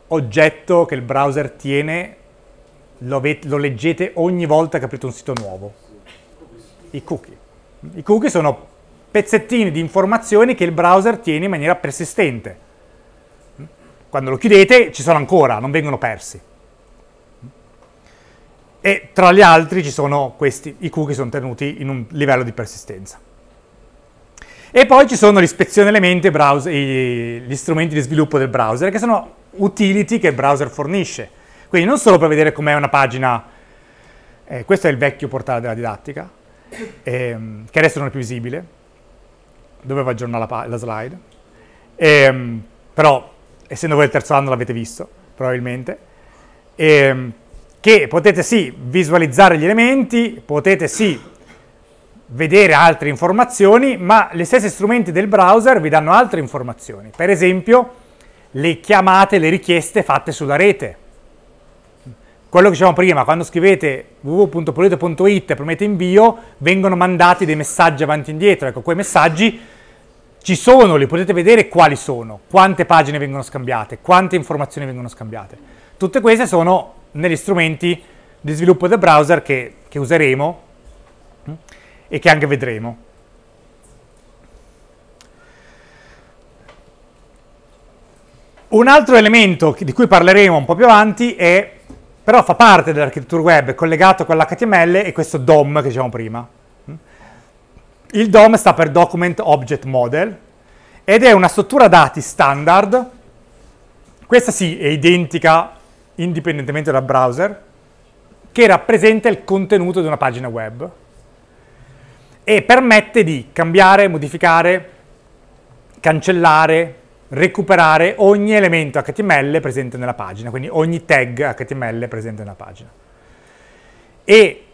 oggetto che il browser tiene lo, lo, leggete ogni volta che aprite un sito nuovo. I cookie. I cookie sono pezzettini di informazioni che il browser tiene in maniera persistente. Quando lo chiudete ci sono ancora, non vengono persi. E tra gli altri ci sono questi, i cookie sono tenuti in un livello di persistenza. E poi ci sono l'ispezione elementi, browser, gli strumenti di sviluppo del browser, che sono utility che il browser fornisce. Quindi non solo per vedere com'è una pagina, eh, questo è il vecchio portale della didattica, ehm, che adesso non è più visibile, dovevo aggiornare la, la slide, ehm, però essendo voi il terzo anno l'avete visto, probabilmente, ehm, che potete sì visualizzare gli elementi, potete sì vedere altre informazioni, ma gli stessi strumenti del browser vi danno altre informazioni. Per esempio, le chiamate, le richieste fatte sulla rete. Quello che dicevamo prima, quando scrivete www.polito.it e promette invio, vengono mandati dei messaggi avanti e indietro. Ecco, quei messaggi ci sono, li potete vedere quali sono, quante pagine vengono scambiate, quante informazioni vengono scambiate. Tutte queste sono negli strumenti di sviluppo del browser che, che useremo e che anche vedremo. Un altro elemento di cui parleremo un po' più avanti è, però fa parte dell'architettura web, collegato con l'HTML è questo DOM che dicevamo prima. Il DOM sta per Document Object Model ed è una struttura dati standard, questa sì è identica indipendentemente dal browser, che rappresenta il contenuto di una pagina web e permette di cambiare, modificare, cancellare, recuperare ogni elemento HTML presente nella pagina, quindi ogni tag HTML presente nella pagina. E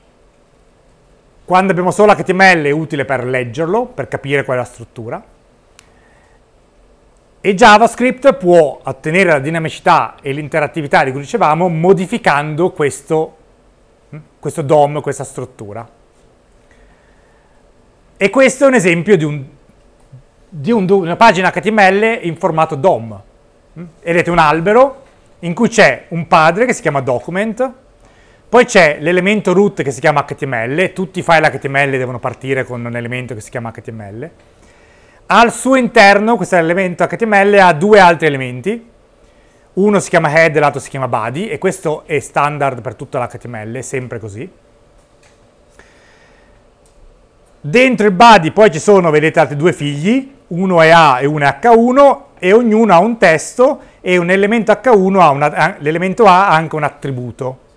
quando abbiamo solo HTML è utile per leggerlo, per capire qual è la struttura, e JavaScript può ottenere la dinamicità e l'interattività di cui dicevamo modificando questo, hm, questo DOM, questa struttura. E questo è un esempio di, un, di un, una pagina HTML in formato DOM. Mm? Vedete un albero in cui c'è un padre che si chiama document, poi c'è l'elemento root che si chiama HTML, tutti i file HTML devono partire con un elemento che si chiama HTML. Al suo interno questo elemento HTML ha due altri elementi, uno si chiama head e l'altro si chiama body e questo è standard per tutta l'HTML, sempre così. Dentro il body poi ci sono, vedete, altri due figli, uno è A e uno è H1 e ognuno ha un testo e un elemento H1 ha eh, l'elemento A ha anche un attributo.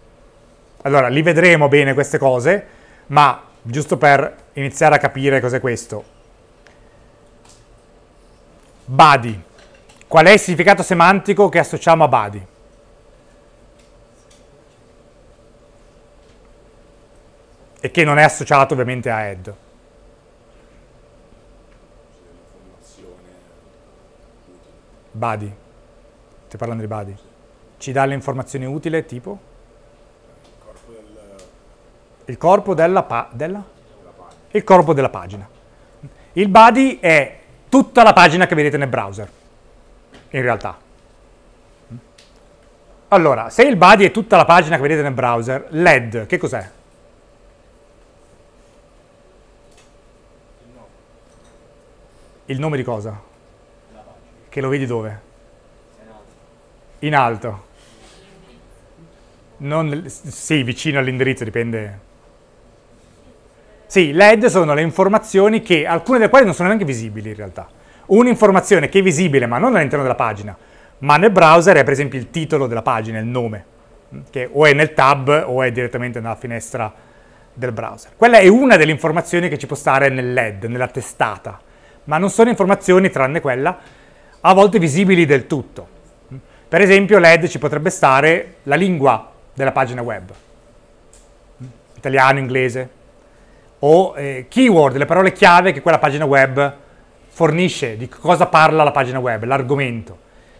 Allora, li vedremo bene queste cose, ma giusto per iniziare a capire cos'è questo. Body. Qual è il significato semantico che associamo a body? E che non è associato ovviamente a head. body, stai parlando di body, ci dà le informazioni utili tipo? Il corpo, del... il corpo della, pa... della? Il corpo della pagina. Il body è tutta la pagina che vedete nel browser, in realtà. Allora, se il body è tutta la pagina che vedete nel browser, LED, che cos'è? Il nome di cosa? Che lo vedi dove? In alto. Non, sì, vicino all'indirizzo, dipende. Sì, LED sono le informazioni che, alcune delle quali non sono neanche visibili in realtà. Un'informazione che è visibile, ma non all'interno della pagina, ma nel browser è per esempio il titolo della pagina, il nome, che o è nel tab o è direttamente nella finestra del browser. Quella è una delle informazioni che ci può stare nel LED, nella testata, ma non sono informazioni, tranne quella, a volte visibili del tutto. Per esempio LED ci potrebbe stare la lingua della pagina web, italiano, inglese, o eh, keyword, le parole chiave che quella pagina web fornisce, di cosa parla la pagina web, l'argomento.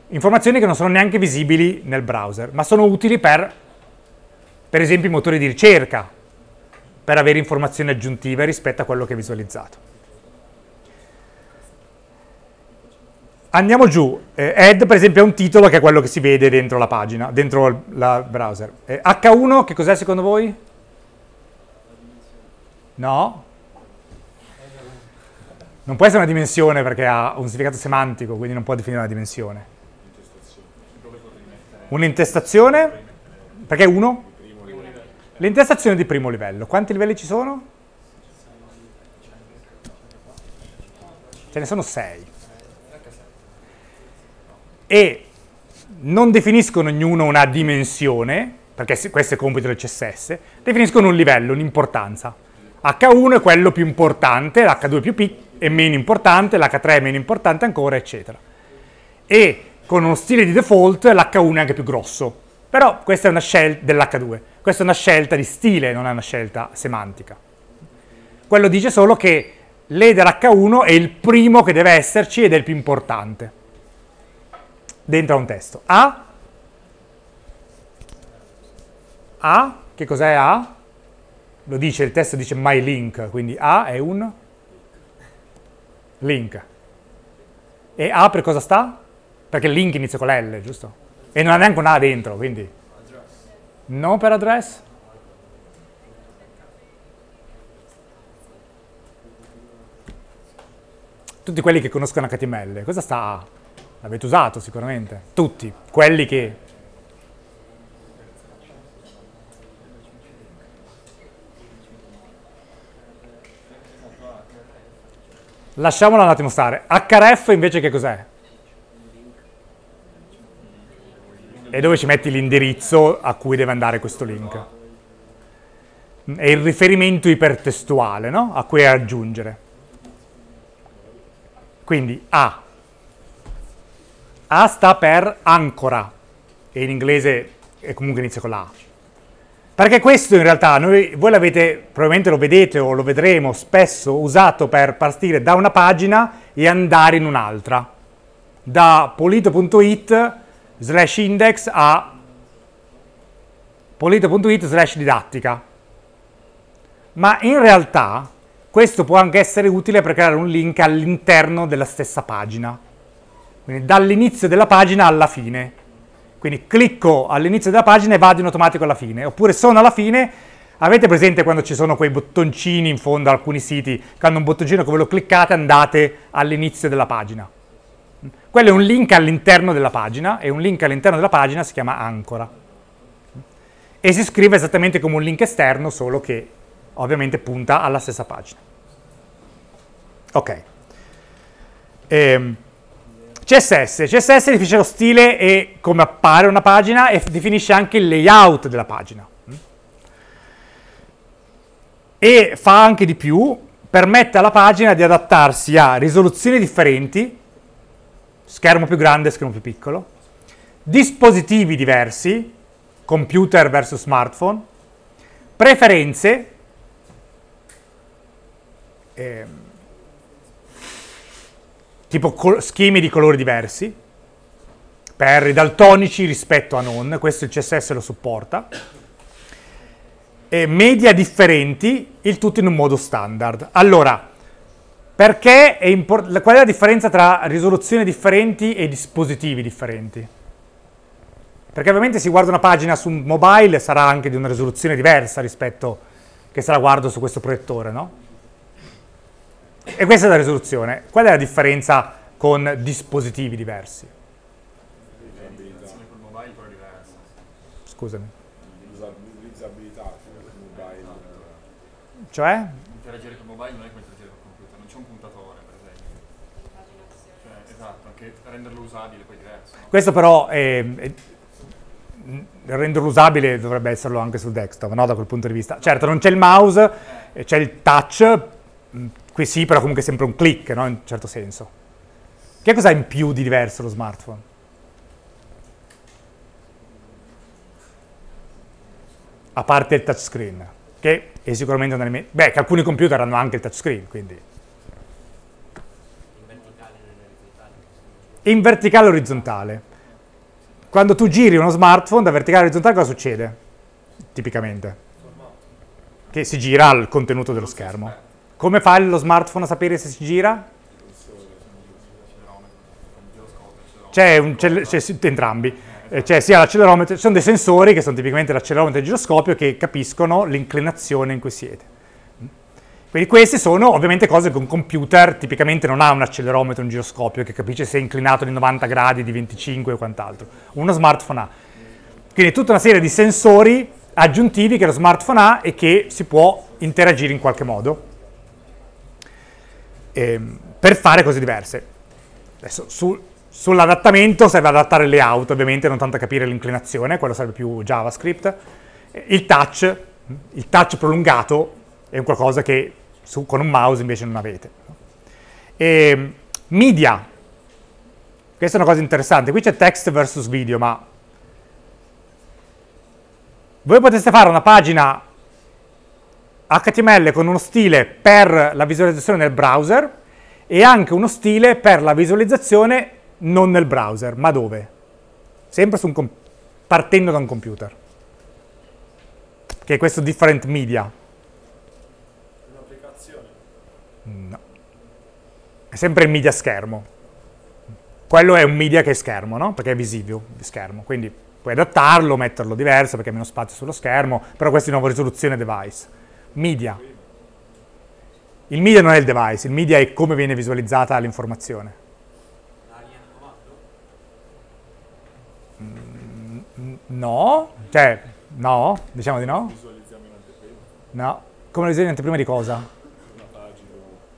Informazioni che non sono neanche visibili nel browser, ma sono utili per, per esempio, i motori di ricerca, per avere informazioni aggiuntive rispetto a quello che è visualizzato. Andiamo giù. Eh, add, per esempio, è un titolo che è quello che si vede dentro la pagina, dentro il browser. Eh, H1, che cos'è secondo voi? No? Non può essere una dimensione perché ha un significato semantico, quindi non può definire una dimensione. Un'intestazione? Perché uno? L'intestazione di primo livello. Quanti livelli ci sono? Ce ne sono sei e non definiscono ognuno una dimensione, perché questo è compito del CSS, definiscono un livello, un'importanza. H1 è quello più importante, l'H2 più pic è meno importante, l'H3 è meno importante ancora, eccetera. E con uno stile di default l'H1 è anche più grosso. Però questa è una scelta dell'H2, questa è una scelta di stile, non è una scelta semantica. Quello dice solo che l'header H1 è il primo che deve esserci ed è il più importante dentro a un testo. A, A, che cos'è A? Lo dice, il testo dice my link, quindi A è un link. E A per cosa sta? Perché il link inizia con l'L, giusto? E non ha neanche un A dentro, quindi... No per address? Tutti quelli che conoscono HTML, cosa sta A? L'avete usato sicuramente, tutti, quelli che... Lasciamola un attimo stare. href invece che cos'è? E dove ci metti l'indirizzo a cui deve andare questo link? È il riferimento ipertestuale, no? A cui aggiungere. Quindi A, a sta per ancora, e in inglese è comunque inizia con la A. Perché questo in realtà, noi, voi l'avete, probabilmente lo vedete o lo vedremo spesso usato per partire da una pagina e andare in un'altra. Da polito.it slash index a polito.it slash didattica. Ma in realtà questo può anche essere utile per creare un link all'interno della stessa pagina quindi dall'inizio della pagina alla fine. Quindi clicco all'inizio della pagina e vado in automatico alla fine, oppure sono alla fine, avete presente quando ci sono quei bottoncini in fondo a alcuni siti, quando un bottoncino che ve lo cliccate andate all'inizio della pagina. Quello è un link all'interno della pagina e un link all'interno della pagina si chiama ancora. E si scrive esattamente come un link esterno, solo che ovviamente punta alla stessa pagina. Ok. Ehm. CSS. CSS definisce lo stile e come appare una pagina e definisce anche il layout della pagina. E fa anche di più, permette alla pagina di adattarsi a risoluzioni differenti, schermo più grande, schermo più piccolo, dispositivi diversi, computer versus smartphone, preferenze, ehm, tipo schemi di colori diversi, per i daltonici rispetto a non, questo il CSS lo supporta, e media differenti, il tutto in un modo standard. Allora, perché è import- qual è la differenza tra risoluzioni differenti e dispositivi differenti? Perché ovviamente se guardo una pagina su un mobile sarà anche di una risoluzione diversa rispetto che se la guardo su questo proiettore, no? E questa è la risoluzione. Qual è la differenza con dispositivi diversi? Scusami. L'utilizzabilità con mobile. Cioè? Interagire con mobile non è come interagire con computer, non c'è un puntatore, per esempio. Cioè, esatto, anche renderlo usabile poi è diverso. No? Questo però è, è renderlo usabile dovrebbe esserlo anche sul desktop, no? da quel punto di vista. Certo, non c'è il mouse, eh. c'è il touch, qui sì, però comunque è sempre un click, no? in un certo senso. Che cosa ha in più di diverso lo smartphone? A parte il touchscreen, che è sicuramente un elemento... Beh, che alcuni computer hanno anche il touchscreen, quindi... In verticale e orizzontale. in verticale e orizzontale. Quando tu giri uno smartphone da verticale orizzontale cosa succede? Tipicamente. Che si gira al contenuto dello schermo. Come fa lo smartphone a sapere se si gira? C'è un c'è entrambi. Eh, c'è sia l'accelerometro, ci sono dei sensori che sono tipicamente l'accelerometro e il giroscopio che capiscono l'inclinazione in cui siete. Quindi queste sono ovviamente cose che un computer tipicamente non ha un accelerometro, e un giroscopio che capisce se è inclinato di 90 gradi, di 25 o quant'altro. Uno smartphone ha. Quindi tutta una serie di sensori aggiuntivi che lo smartphone ha e che si può interagire in qualche modo ehm, per fare cose diverse. Adesso, su, sull'adattamento serve adattare il layout, ovviamente, non tanto capire l'inclinazione, quello serve più JavaScript. Il touch, il touch prolungato, è qualcosa che su, con un mouse invece non avete. E, ehm, media, questa è una cosa interessante, qui c'è text versus video, ma voi potreste fare una pagina HTML con uno stile per la visualizzazione nel browser e anche uno stile per la visualizzazione non nel browser, ma dove? Sempre partendo da un computer, che è questo different media. Un'applicazione? No. È sempre il media schermo. Quello è un media che è schermo, no? Perché è visivo, visibile, schermo, quindi puoi adattarlo, metterlo diverso perché hai meno spazio sullo schermo, però questo è di nuovo risoluzione device media. Il media non è il device, il media è come viene visualizzata l'informazione. Mm, no, cioè, no, diciamo di no. Visualizziamo in anteprima. No, come visualizziamo in anteprima di cosa? Una pagina.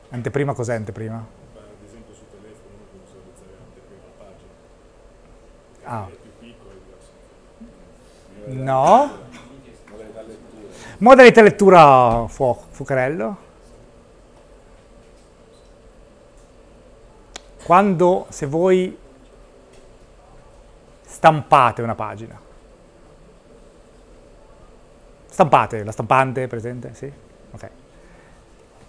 Anteprima cos'è anteprima? Beh, ad esempio su telefono uno può visualizzare anteprima la pagina. Ah. È più piccola e diversa. No. Modalità lettura fuoco, fuocarello. Quando, se voi stampate una pagina, stampate, la stampante è presente, sì? Ok.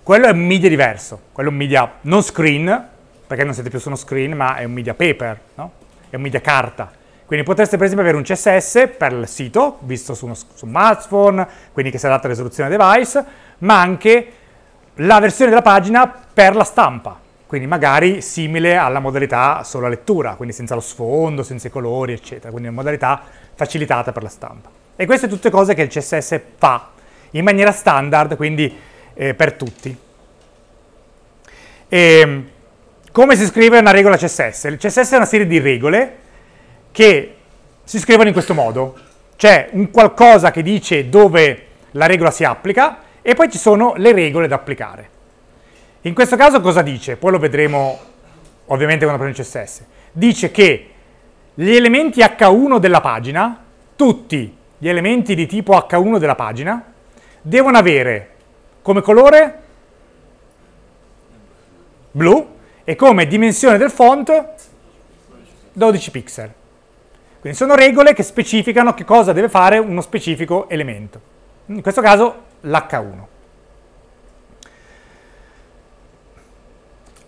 Quello è un media diverso, quello è un media non screen, perché non siete più su uno screen, ma è un media paper, no? È un media carta. Quindi potreste per esempio avere un CSS per il sito, visto su, uno, smartphone, quindi che si adatta alla risoluzione device, ma anche la versione della pagina per la stampa, quindi magari simile alla modalità solo a lettura, quindi senza lo sfondo, senza i colori, eccetera, quindi una modalità facilitata per la stampa. E queste tutte cose che il CSS fa in maniera standard, quindi eh, per tutti. E, ehm, come si scrive una regola CSS? Il CSS è una serie di regole che si scrivono in questo modo. C'è un qualcosa che dice dove la regola si applica e poi ci sono le regole da applicare. In questo caso cosa dice? Poi lo vedremo ovviamente quando prendiamo CSS. Dice che gli elementi H1 della pagina, tutti gli elementi di tipo H1 della pagina, devono avere come colore blu e come dimensione del font 12 pixel. Quindi sono regole che specificano che cosa deve fare uno specifico elemento. In questo caso l'H1.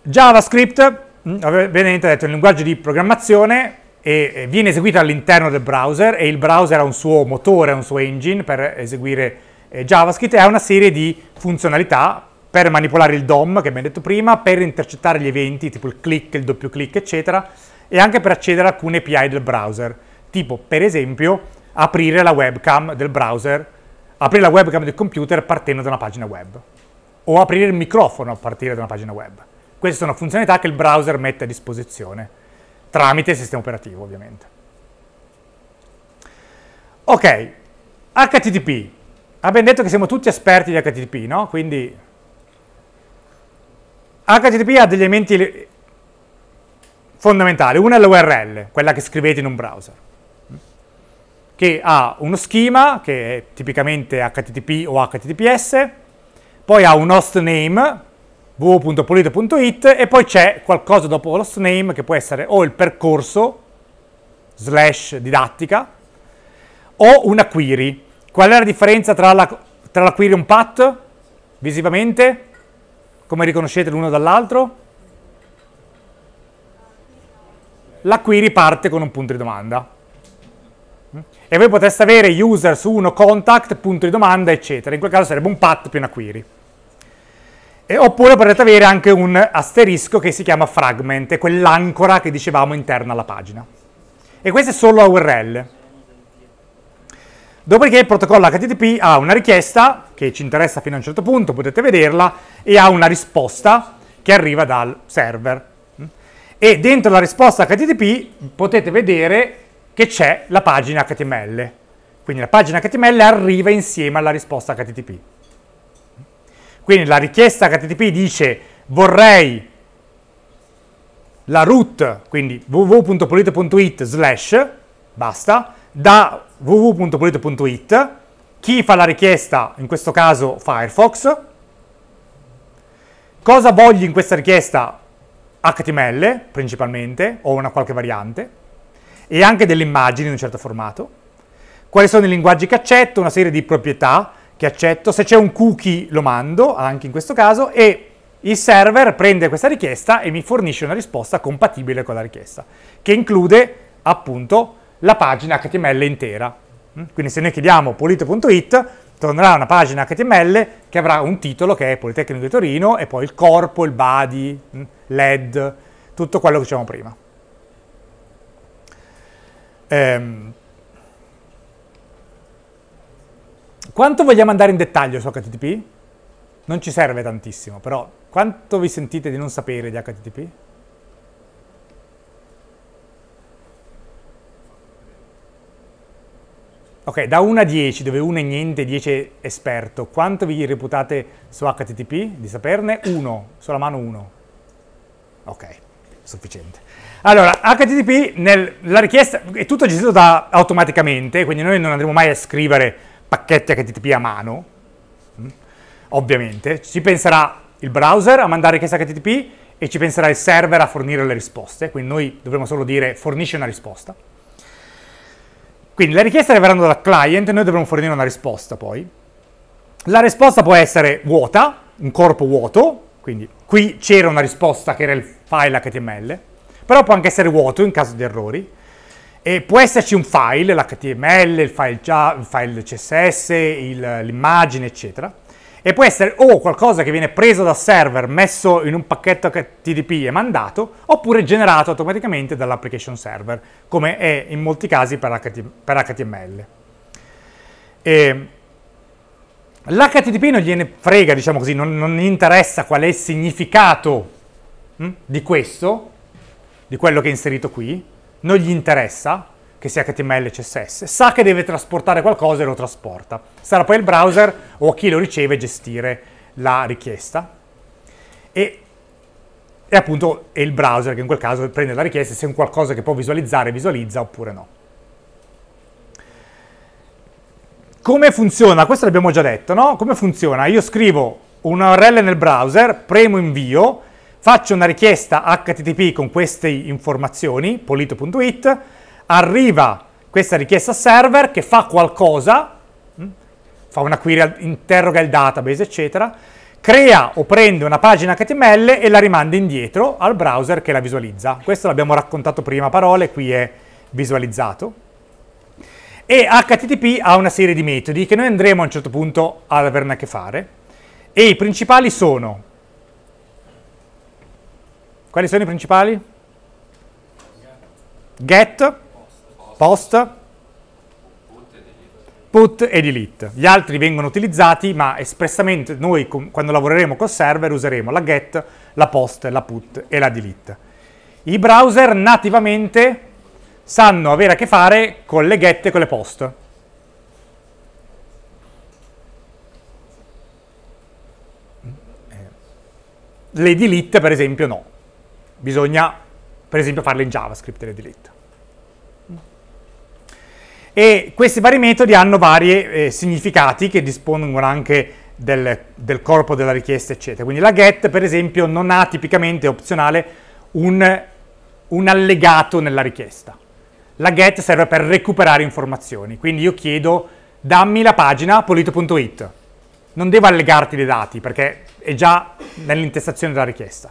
JavaScript, ovviamente mm, detto, è un linguaggio di programmazione e viene eseguito all'interno del browser e il browser ha un suo motore, un suo engine per eseguire eh, JavaScript e ha una serie di funzionalità per manipolare il DOM, che abbiamo detto prima, per intercettare gli eventi, tipo il click, il doppio click, eccetera, e anche per accedere a alcune API del browser tipo per esempio aprire la webcam del browser, aprire la webcam del computer partendo da una pagina web, o aprire il microfono a partire da una pagina web. Queste sono funzionalità che il browser mette a disposizione, tramite il sistema operativo ovviamente. Ok, HTTP. Abbiamo detto che siamo tutti esperti di HTTP, no? Quindi HTTP ha degli elementi fondamentali. Una è l'URL, quella che scrivete in un browser che ha uno schema, che è tipicamente HTTP o HTTPS, poi ha un host name, www.polito.it, e poi c'è qualcosa dopo l'host name che può essere o il percorso, slash didattica, o una query. Qual è la differenza tra la, tra la query e un path? Visivamente? Come riconoscete l'uno dall'altro? La query parte con un punto di domanda e voi potreste avere user su uno contact, punto di domanda, eccetera. In quel caso sarebbe un path più una query. E, oppure potrete avere anche un asterisco che si chiama fragment, quell'ancora che dicevamo interna alla pagina. E questo è solo la URL. Dopodiché il protocollo HTTP ha una richiesta, che ci interessa fino a un certo punto, potete vederla, e ha una risposta che arriva dal server. E dentro la risposta HTTP potete vedere che c'è la pagina HTML. Quindi la pagina HTML arriva insieme alla risposta HTTP. Quindi la richiesta HTTP dice vorrei la root, quindi www.polito.it slash, basta, da www.polito.it, chi fa la richiesta, in questo caso Firefox, cosa voglio in questa richiesta? HTML principalmente, o una qualche variante, e anche delle immagini in un certo formato, quali sono i linguaggi che accetto, una serie di proprietà che accetto, se c'è un cookie lo mando, anche in questo caso, e il server prende questa richiesta e mi fornisce una risposta compatibile con la richiesta, che include appunto la pagina HTML intera. Mm? Quindi se noi chiediamo polito.it, tornerà una pagina HTML che avrà un titolo che è Politecnico di Torino e poi il corpo, il body, mm, l'ed, tutto quello che dicevamo prima. Ehm, quanto vogliamo andare in dettaglio su HTTP? Non ci serve tantissimo, però quanto vi sentite di non sapere di HTTP? Ok, da 1 a 10, dove 1 è niente, 10 è esperto, quanto vi reputate su HTTP di saperne? 1, sulla mano 1. Ok, sufficiente. Allora, HTTP, nel, la richiesta è tutto gestito da, automaticamente, quindi noi non andremo mai a scrivere pacchetti HTTP a mano, mm, ovviamente. Ci penserà il browser a mandare richiesta HTTP e ci penserà il server a fornire le risposte, quindi noi dovremo solo dire fornisce una risposta. Quindi le richieste arriveranno dal client e noi dovremo fornire una risposta poi. La risposta può essere vuota, un corpo vuoto, quindi qui c'era una risposta che era il file HTML, però può anche essere vuoto in caso di errori. E può esserci un file, l'HTML, il file, il file CSS, l'immagine, eccetera. E può essere o qualcosa che viene preso dal server, messo in un pacchetto HTTP e mandato, oppure generato automaticamente dall'application server, come è in molti casi per, HTML. E L'HTTP non gliene frega, diciamo così, non, non gli interessa qual è il significato hm, di questo, di quello che è inserito qui, non gli interessa che sia HTML e CSS, sa che deve trasportare qualcosa e lo trasporta. Sarà poi il browser o chi lo riceve gestire la richiesta. E, e appunto è il browser che in quel caso prende la richiesta se è un qualcosa che può visualizzare, visualizza oppure no. Come funziona? Questo l'abbiamo già detto, no? Come funziona? Io scrivo un URL nel browser, premo invio, Faccio una richiesta HTTP con queste informazioni, polito.it, arriva questa richiesta server che fa qualcosa, mm, fa una query, interroga il database, eccetera, crea o prende una pagina HTML e la rimanda indietro al browser che la visualizza. Questo l'abbiamo raccontato prima a parole, qui è visualizzato. E HTTP ha una serie di metodi che noi andremo a un certo punto ad averne a che fare e i principali sono quali sono i principali? Get, post, put e delete. Gli altri vengono utilizzati, ma espressamente noi quando lavoreremo col server useremo la get, la post, la put e la delete. I browser nativamente sanno avere a che fare con le get e con le post. Le delete per esempio no bisogna per esempio farle in JavaScript le delete. E questi vari metodi hanno vari eh, significati che dispongono anche del, del, corpo della richiesta, eccetera. Quindi la get, per esempio, non ha tipicamente opzionale un, un allegato nella richiesta. La get serve per recuperare informazioni, quindi io chiedo dammi la pagina polito.it. Non devo allegarti dei dati perché è già nell'intestazione della richiesta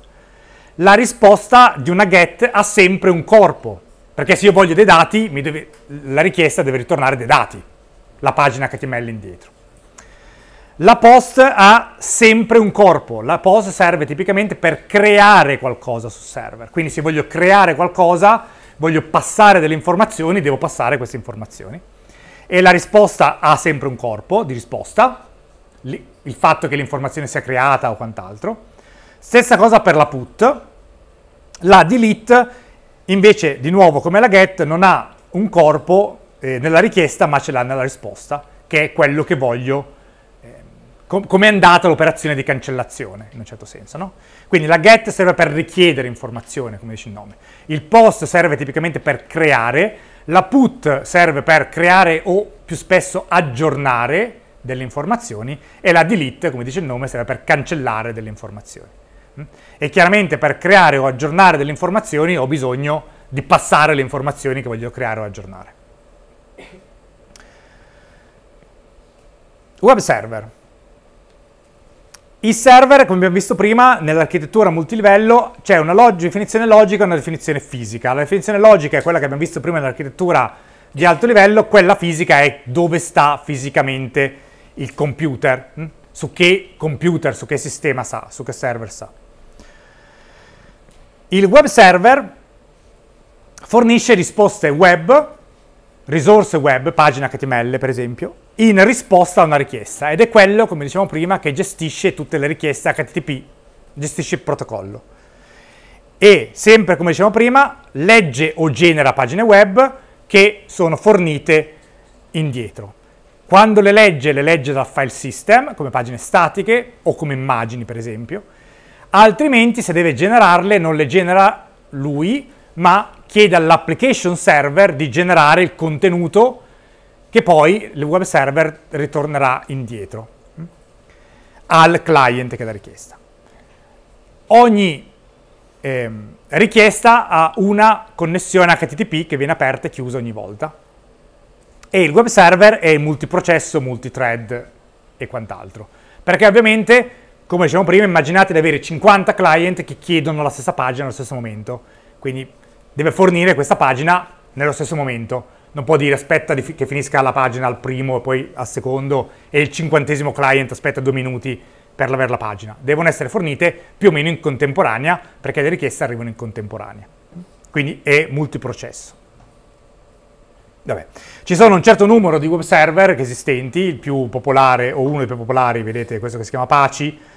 la risposta di una get ha sempre un corpo, perché se io voglio dei dati, deve, la richiesta deve ritornare dei dati, la pagina HTML indietro. La post ha sempre un corpo, la post serve tipicamente per creare qualcosa sul server, quindi se voglio creare qualcosa, voglio passare delle informazioni, devo passare queste informazioni. E la risposta ha sempre un corpo di risposta, il fatto che l'informazione sia creata o quant'altro. Stessa cosa per la put. La delete invece, di nuovo come la get, non ha un corpo eh, nella richiesta, ma ce l'ha nella risposta, che è quello che voglio, eh, come è andata l'operazione di cancellazione, in un certo senso. No? Quindi la get serve per richiedere informazione, come dice il nome. Il post serve tipicamente per creare, la put serve per creare o più spesso aggiornare delle informazioni e la delete, come dice il nome, serve per cancellare delle informazioni. Mm? E chiaramente per creare o aggiornare delle informazioni ho bisogno di passare le informazioni che voglio creare o aggiornare. Web server. I server, come abbiamo visto prima, nell'architettura multilivello c'è una log definizione logica e una definizione fisica. La definizione logica è quella che abbiamo visto prima nell'architettura di alto livello, quella fisica è dove sta fisicamente il computer, mm? su che computer, su che sistema sta, su che server sta. Il web server fornisce risposte web, risorse web, pagina HTML per esempio, in risposta a una richiesta ed è quello, come dicevamo prima, che gestisce tutte le richieste HTTP, gestisce il protocollo. E sempre come dicevamo prima, legge o genera pagine web che sono fornite indietro. Quando le legge, le legge dal file system, come pagine statiche o come immagini per esempio, altrimenti se deve generarle non le genera lui, ma chiede all'application server di generare il contenuto che poi il web server ritornerà indietro mm, al client che l'ha richiesta. Ogni eh, richiesta ha una connessione HTTP che viene aperta e chiusa ogni volta. E il web server è multiprocesso, multithread e quant'altro. Perché ovviamente come dicevamo prima, immaginate di avere 50 client che chiedono la stessa pagina allo stesso momento. Quindi deve fornire questa pagina nello stesso momento. Non può dire aspetta fi che finisca la pagina al primo e poi al secondo e il cinquantesimo client aspetta due minuti per avere la pagina. Devono essere fornite più o meno in contemporanea perché le richieste arrivano in contemporanea. Quindi è multiprocesso. Vabbè. Ci sono un certo numero di web server esistenti, il più popolare o uno dei più popolari, vedete questo che si chiama Apache,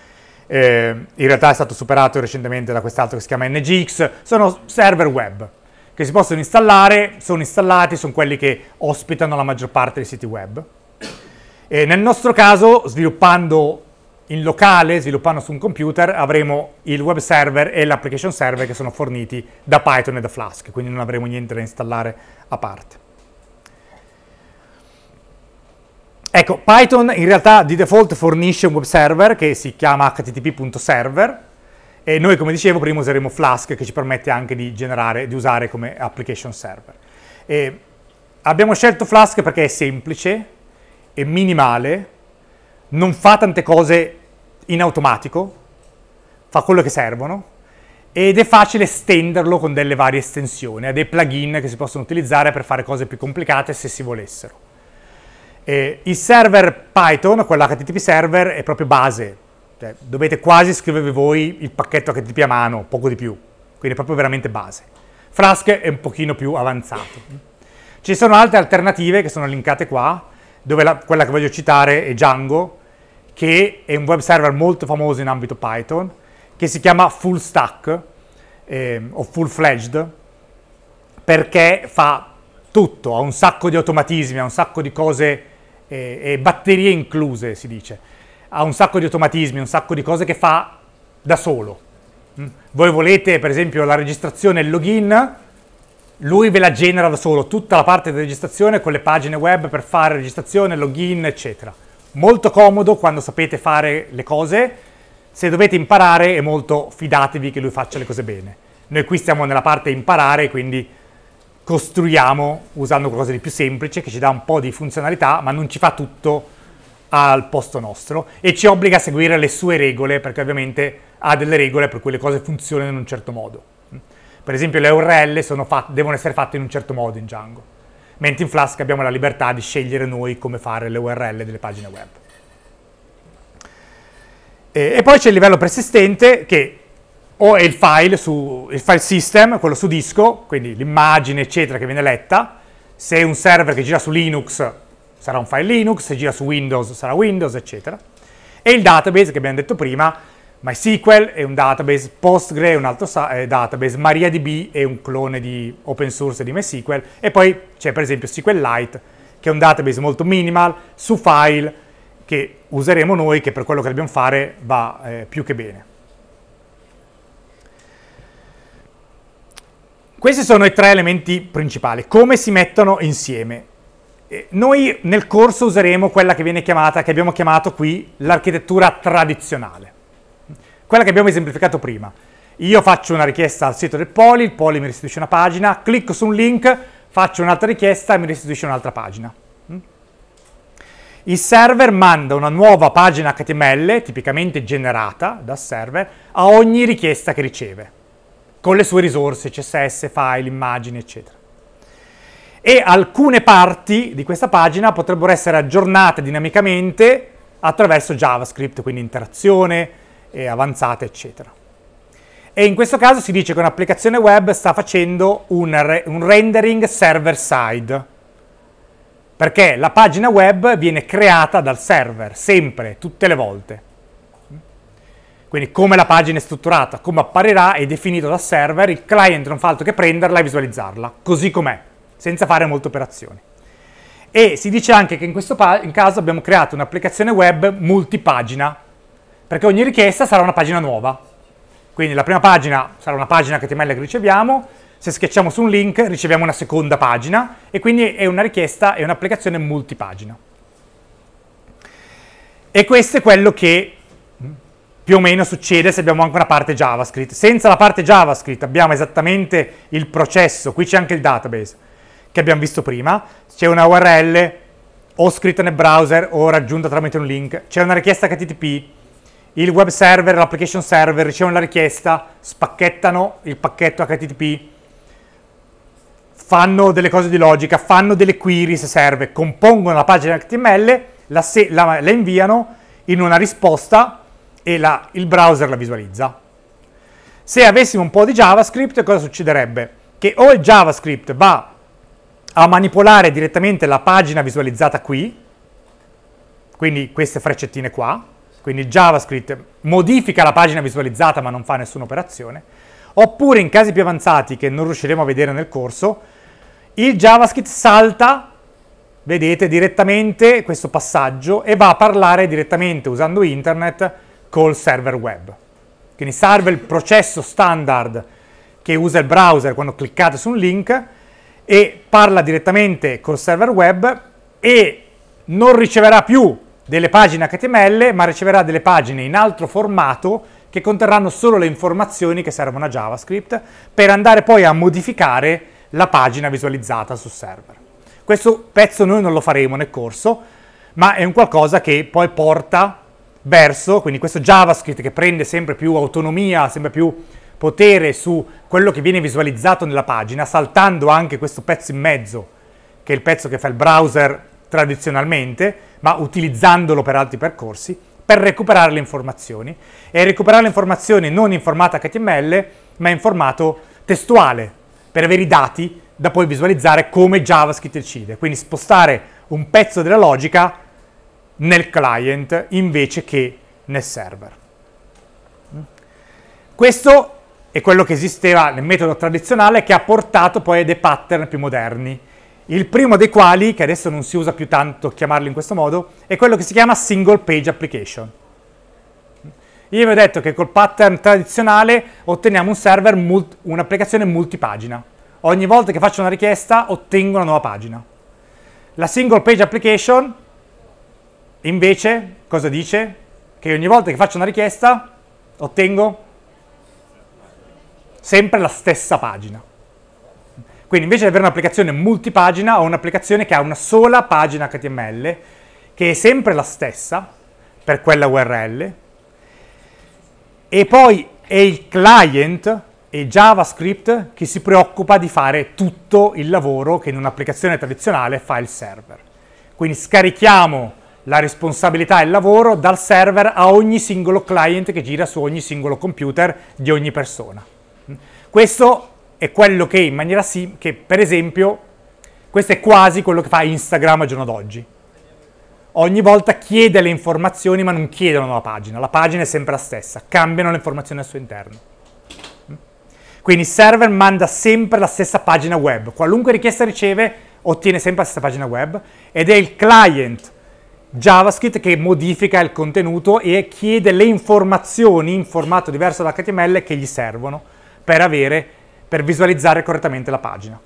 eh, in realtà è stato superato recentemente da quest'altro che si chiama NGX, sono server web che si possono installare, sono installati, sono quelli che ospitano la maggior parte dei siti web. E nel nostro caso, sviluppando in locale, sviluppando su un computer, avremo il web server e l'application server che sono forniti da Python e da Flask, quindi non avremo niente da installare a parte. Ecco, Python in realtà di default fornisce un web server che si chiama http.server e noi, come dicevo, prima useremo Flask che ci permette anche di generare, di usare come application server. E abbiamo scelto Flask perché è semplice, è minimale, non fa tante cose in automatico, fa quello che servono ed è facile estenderlo con delle varie estensioni, ha dei plugin che si possono utilizzare per fare cose più complicate se si volessero. Eh, il server Python, quello HTTP server, è proprio base. Cioè, dovete quasi scrivervi voi il pacchetto HTTP a mano, poco di più. Quindi è proprio veramente base. Flask è un pochino più avanzato. Ci sono altre alternative che sono linkate qua, dove la, quella che voglio citare è Django, che è un web server molto famoso in ambito Python, che si chiama full stack eh, o full fledged, perché fa tutto, ha un sacco di automatismi, ha un sacco di cose e, e batterie incluse, si dice. Ha un sacco di automatismi, un sacco di cose che fa da solo. Mm. Voi volete, per esempio, la registrazione e il login, lui ve la genera da solo, tutta la parte di registrazione con le pagine web per fare registrazione, login, eccetera. Molto comodo quando sapete fare le cose, se dovete imparare è molto fidatevi che lui faccia le cose bene. Noi qui stiamo nella parte imparare, quindi costruiamo usando qualcosa di più semplice che ci dà un po' di funzionalità ma non ci fa tutto al posto nostro e ci obbliga a seguire le sue regole perché ovviamente ha delle regole per cui le cose funzionano in un certo modo. Per esempio le URL fatte, devono essere fatte in un certo modo in Django, mentre in Flask abbiamo la libertà di scegliere noi come fare le URL delle pagine web. E, e poi c'è il livello persistente che o è il file, su, il file system, quello su disco, quindi l'immagine eccetera che viene letta, se è un server che gira su Linux sarà un file Linux, se gira su Windows sarà Windows eccetera, e il database che abbiamo detto prima, MySQL è un database, Postgre è un altro eh, database, MariaDB è un clone di open source di MySQL, e poi c'è per esempio SQLite, che è un database molto minimal, su file, che useremo noi, che per quello che dobbiamo fare va eh, più che bene. Questi sono i tre elementi principali, come si mettono insieme. Noi nel corso useremo quella che viene chiamata, che abbiamo chiamato qui, l'architettura tradizionale, quella che abbiamo esemplificato prima. Io faccio una richiesta al sito del Poli, il Poli mi restituisce una pagina, clicco su un link, faccio un'altra richiesta e mi restituisce un'altra pagina. Mm? Il server manda una nuova pagina HTML, tipicamente generata dal server, a ogni richiesta che riceve con le sue risorse, CSS, file, immagini, eccetera. E alcune parti di questa pagina potrebbero essere aggiornate dinamicamente attraverso JavaScript, quindi interazione avanzate, eccetera. E in questo caso si dice che un'applicazione web sta facendo un, re un rendering server-side, perché la pagina web viene creata dal server, sempre, tutte le volte. Quindi come la pagina è strutturata, come apparirà è definito dal server, il client non fa altro che prenderla e visualizzarla, così com'è, senza fare molte operazioni. E si dice anche che in questo in caso abbiamo creato un'applicazione web multipagina, perché ogni richiesta sarà una pagina nuova. Quindi la prima pagina sarà una pagina HTML che riceviamo, se schiacciamo su un link riceviamo una seconda pagina e quindi è una richiesta, è un'applicazione multipagina. E questo è quello che più o meno succede se abbiamo anche una parte JavaScript. Senza la parte JavaScript abbiamo esattamente il processo, qui c'è anche il database che abbiamo visto prima, c'è una URL o scritta nel browser o raggiunta tramite un link, c'è una richiesta HTTP, il web server, l'application server ricevono la richiesta, spacchettano il pacchetto HTTP, fanno delle cose di logica, fanno delle query se serve, compongono la pagina HTML, la, la, la inviano in una risposta e la, il browser la visualizza. Se avessimo un po' di JavaScript, cosa succederebbe? Che o il JavaScript va a manipolare direttamente la pagina visualizzata qui, quindi queste freccettine qua, quindi il JavaScript modifica la pagina visualizzata ma non fa nessuna operazione, oppure in casi più avanzati che non riusciremo a vedere nel corso, il JavaScript salta, vedete, direttamente questo passaggio e va a parlare direttamente usando internet call server web. Quindi serve il processo standard che usa il browser quando cliccate su un link e parla direttamente col server web e non riceverà più delle pagine HTML, ma riceverà delle pagine in altro formato che conterranno solo le informazioni che servono a JavaScript per andare poi a modificare la pagina visualizzata sul server. Questo pezzo noi non lo faremo nel corso, ma è un qualcosa che poi porta verso, quindi questo JavaScript che prende sempre più autonomia, sempre più potere su quello che viene visualizzato nella pagina, saltando anche questo pezzo in mezzo, che è il pezzo che fa il browser tradizionalmente, ma utilizzandolo per altri percorsi, per recuperare le informazioni. E recuperare le informazioni non in formato HTML, ma in formato testuale, per avere i dati da poi visualizzare come JavaScript decide. Quindi spostare un pezzo della logica nel client invece che nel server. Mm. Questo è quello che esisteva nel metodo tradizionale che ha portato poi a dei pattern più moderni. Il primo dei quali, che adesso non si usa più tanto chiamarlo in questo modo, è quello che si chiama single page application. Mm. Io vi ho detto che col pattern tradizionale otteniamo un server, mult un'applicazione multipagina. Ogni volta che faccio una richiesta ottengo una nuova pagina. La single page application Invece, cosa dice? Che ogni volta che faccio una richiesta ottengo sempre la stessa pagina. Quindi invece di avere un'applicazione multipagina ho un'applicazione che ha una sola pagina HTML che è sempre la stessa per quella URL e poi è il client e JavaScript che si preoccupa di fare tutto il lavoro che in un'applicazione tradizionale fa il server. Quindi scarichiamo la responsabilità e il lavoro dal server a ogni singolo client che gira su ogni singolo computer di ogni persona. Questo è quello che in maniera sim, che per esempio, questo è quasi quello che fa Instagram al giorno d'oggi. Ogni volta chiede le informazioni ma non chiede una nuova pagina, la pagina è sempre la stessa, cambiano le informazioni al suo interno. Quindi il server manda sempre la stessa pagina web, qualunque richiesta riceve ottiene sempre la stessa pagina web ed è il client JavaScript che modifica il contenuto e chiede le informazioni in formato diverso da HTML che gli servono per, avere, per visualizzare correttamente la pagina.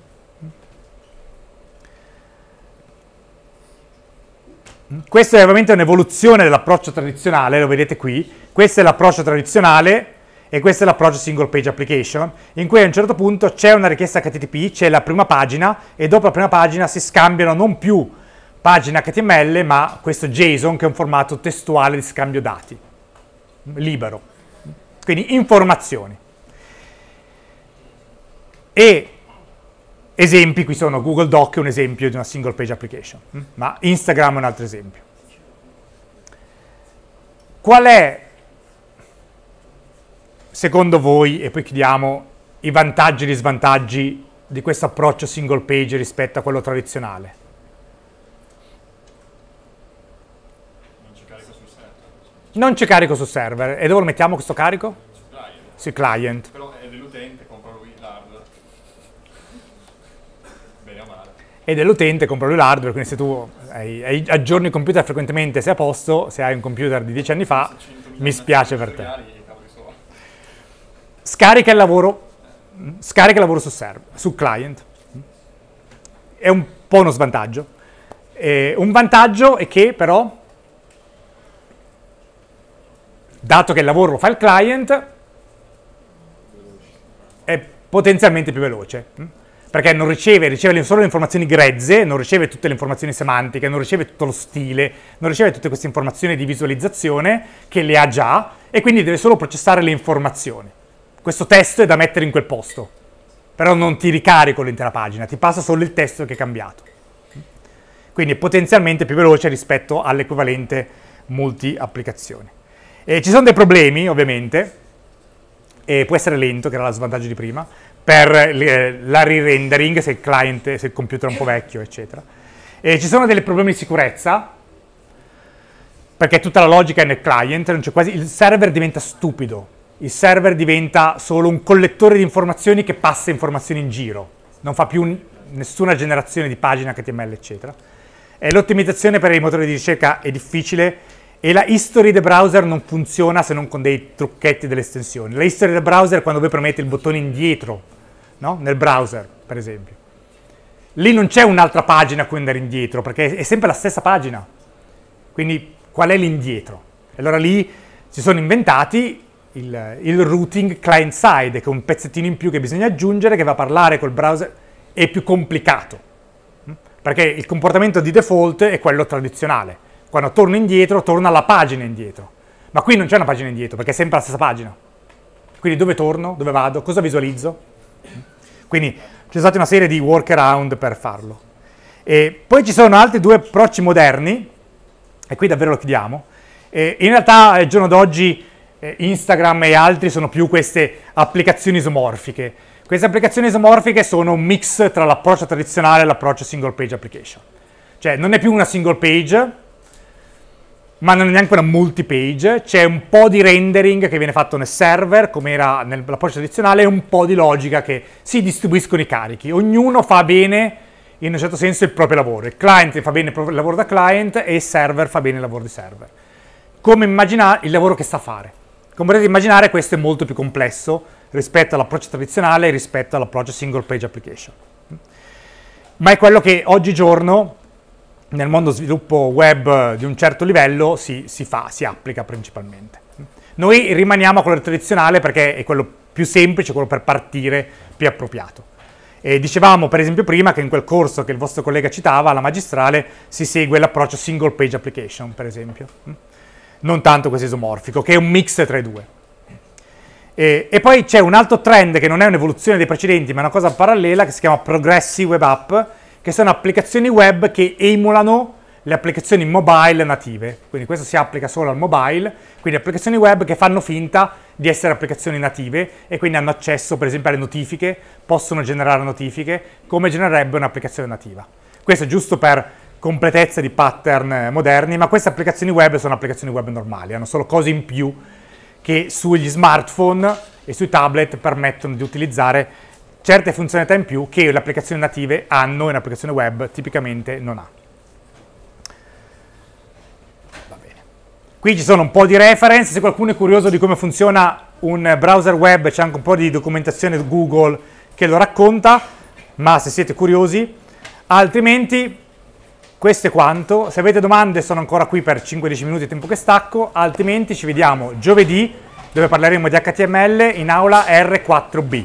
Questa è ovviamente un'evoluzione dell'approccio tradizionale, lo vedete qui. Questo è l'approccio tradizionale e questo è l'approccio single page application, in cui a un certo punto c'è una richiesta HTTP, c'è la prima pagina e dopo la prima pagina si scambiano non più pagina HTML, ma questo JSON che è un formato testuale di scambio dati, libero. Quindi informazioni. E esempi, qui sono Google Doc è un esempio di una single page application, mm? ma Instagram è un altro esempio. Qual è, secondo voi, e poi chiudiamo, i vantaggi e gli svantaggi di questo approccio single page rispetto a quello tradizionale? Non c'è carico su server. E dove lo mettiamo questo carico? Sul client. Su client. Però è dell'utente, compra lui l'hardware. Bene o male. E dell'utente, compra lui l'hardware, quindi se tu hai, hai, aggiorni il computer frequentemente sei a posto, se hai un computer di 10 anni fa, mi spiace per te. Scarica il lavoro, scarica il lavoro su server, su client. È un po' uno svantaggio. E un vantaggio è che però dato che il lavoro lo fa il client, è potenzialmente più veloce, mm? perché non riceve, riceve solo le informazioni grezze, non riceve tutte le informazioni semantiche, non riceve tutto lo stile, non riceve tutte queste informazioni di visualizzazione che le ha già e quindi deve solo processare le informazioni. Questo testo è da mettere in quel posto, però non ti ricarico l'intera pagina, ti passa solo il testo che è cambiato. Quindi è potenzialmente più veloce rispetto all'equivalente multi applicazioni. Eh, ci sono dei problemi, ovviamente, e può essere lento, che era lo svantaggio di prima, per eh, la re-rendering, se il client, se il computer è un po' vecchio, eccetera. ci sono dei problemi di sicurezza, perché tutta la logica è nel client, quasi, il server diventa stupido, il server diventa solo un collettore di informazioni che passa informazioni in giro, non fa più nessuna generazione di pagina HTML, eccetera. l'ottimizzazione per i motori di ricerca è difficile e la history del browser non funziona se non con dei trucchetti delle estensioni. La history del browser è quando voi premete il bottone indietro, no? nel browser per esempio. Lì non c'è un'altra pagina a cui andare indietro, perché è sempre la stessa pagina. Quindi qual è l'indietro? Allora lì si sono inventati il, il routing client-side, che è un pezzettino in più che bisogna aggiungere, che va a parlare col browser, è più complicato, perché il comportamento di default è quello tradizionale quando torno indietro, torno alla pagina indietro. Ma qui non c'è una pagina indietro, perché è sempre la stessa pagina. Quindi dove torno, dove vado, cosa visualizzo? Quindi c'è stata una serie di workaround per farlo. E poi ci sono altri due approcci moderni, e qui davvero lo chiudiamo. E in realtà al giorno d'oggi eh, Instagram e altri sono più queste applicazioni isomorfiche. Queste applicazioni isomorfiche sono un mix tra l'approccio tradizionale e l'approccio single page application. Cioè non è più una single page, ma non è neanche una multi-page, c'è un po' di rendering che viene fatto nel server, come era nell'approccio tradizionale, e un po' di logica che si distribuiscono i carichi. Ognuno fa bene, in un certo senso, il proprio lavoro. Il client fa bene il proprio lavoro da client e il server fa bene il lavoro di server. Come immaginare il lavoro che sta a fare? Come potete immaginare, questo è molto più complesso rispetto all'approccio tradizionale e rispetto all'approccio single page application. Ma è quello che oggigiorno nel mondo sviluppo web di un certo livello si, si fa, si applica principalmente. Noi rimaniamo a quello tradizionale perché è quello più semplice, quello per partire più appropriato. E dicevamo per esempio prima che in quel corso che il vostro collega citava, la magistrale, si segue l'approccio single page application, per esempio. Non tanto questo isomorfico, che è un mix tra i due. E, e poi c'è un altro trend che non è un'evoluzione dei precedenti, ma è una cosa parallela che si chiama Progressive Web App, che sono applicazioni web che emulano le applicazioni mobile native, quindi questo si applica solo al mobile, quindi applicazioni web che fanno finta di essere applicazioni native e quindi hanno accesso per esempio alle notifiche, possono generare notifiche come genererebbe un'applicazione nativa. Questo è giusto per completezza di pattern eh, moderni, ma queste applicazioni web sono applicazioni web normali, hanno solo cose in più che sugli smartphone e sui tablet permettono di utilizzare certe funzionalità in più che le applicazioni native hanno e un'applicazione web tipicamente non ha. Va bene. Qui ci sono un po' di reference, se qualcuno è curioso di come funziona un browser web c'è anche un po' di documentazione Google che lo racconta, ma se siete curiosi, altrimenti questo è quanto, se avete domande sono ancora qui per 5-10 minuti, tempo che stacco, altrimenti ci vediamo giovedì dove parleremo di HTML in aula R4B.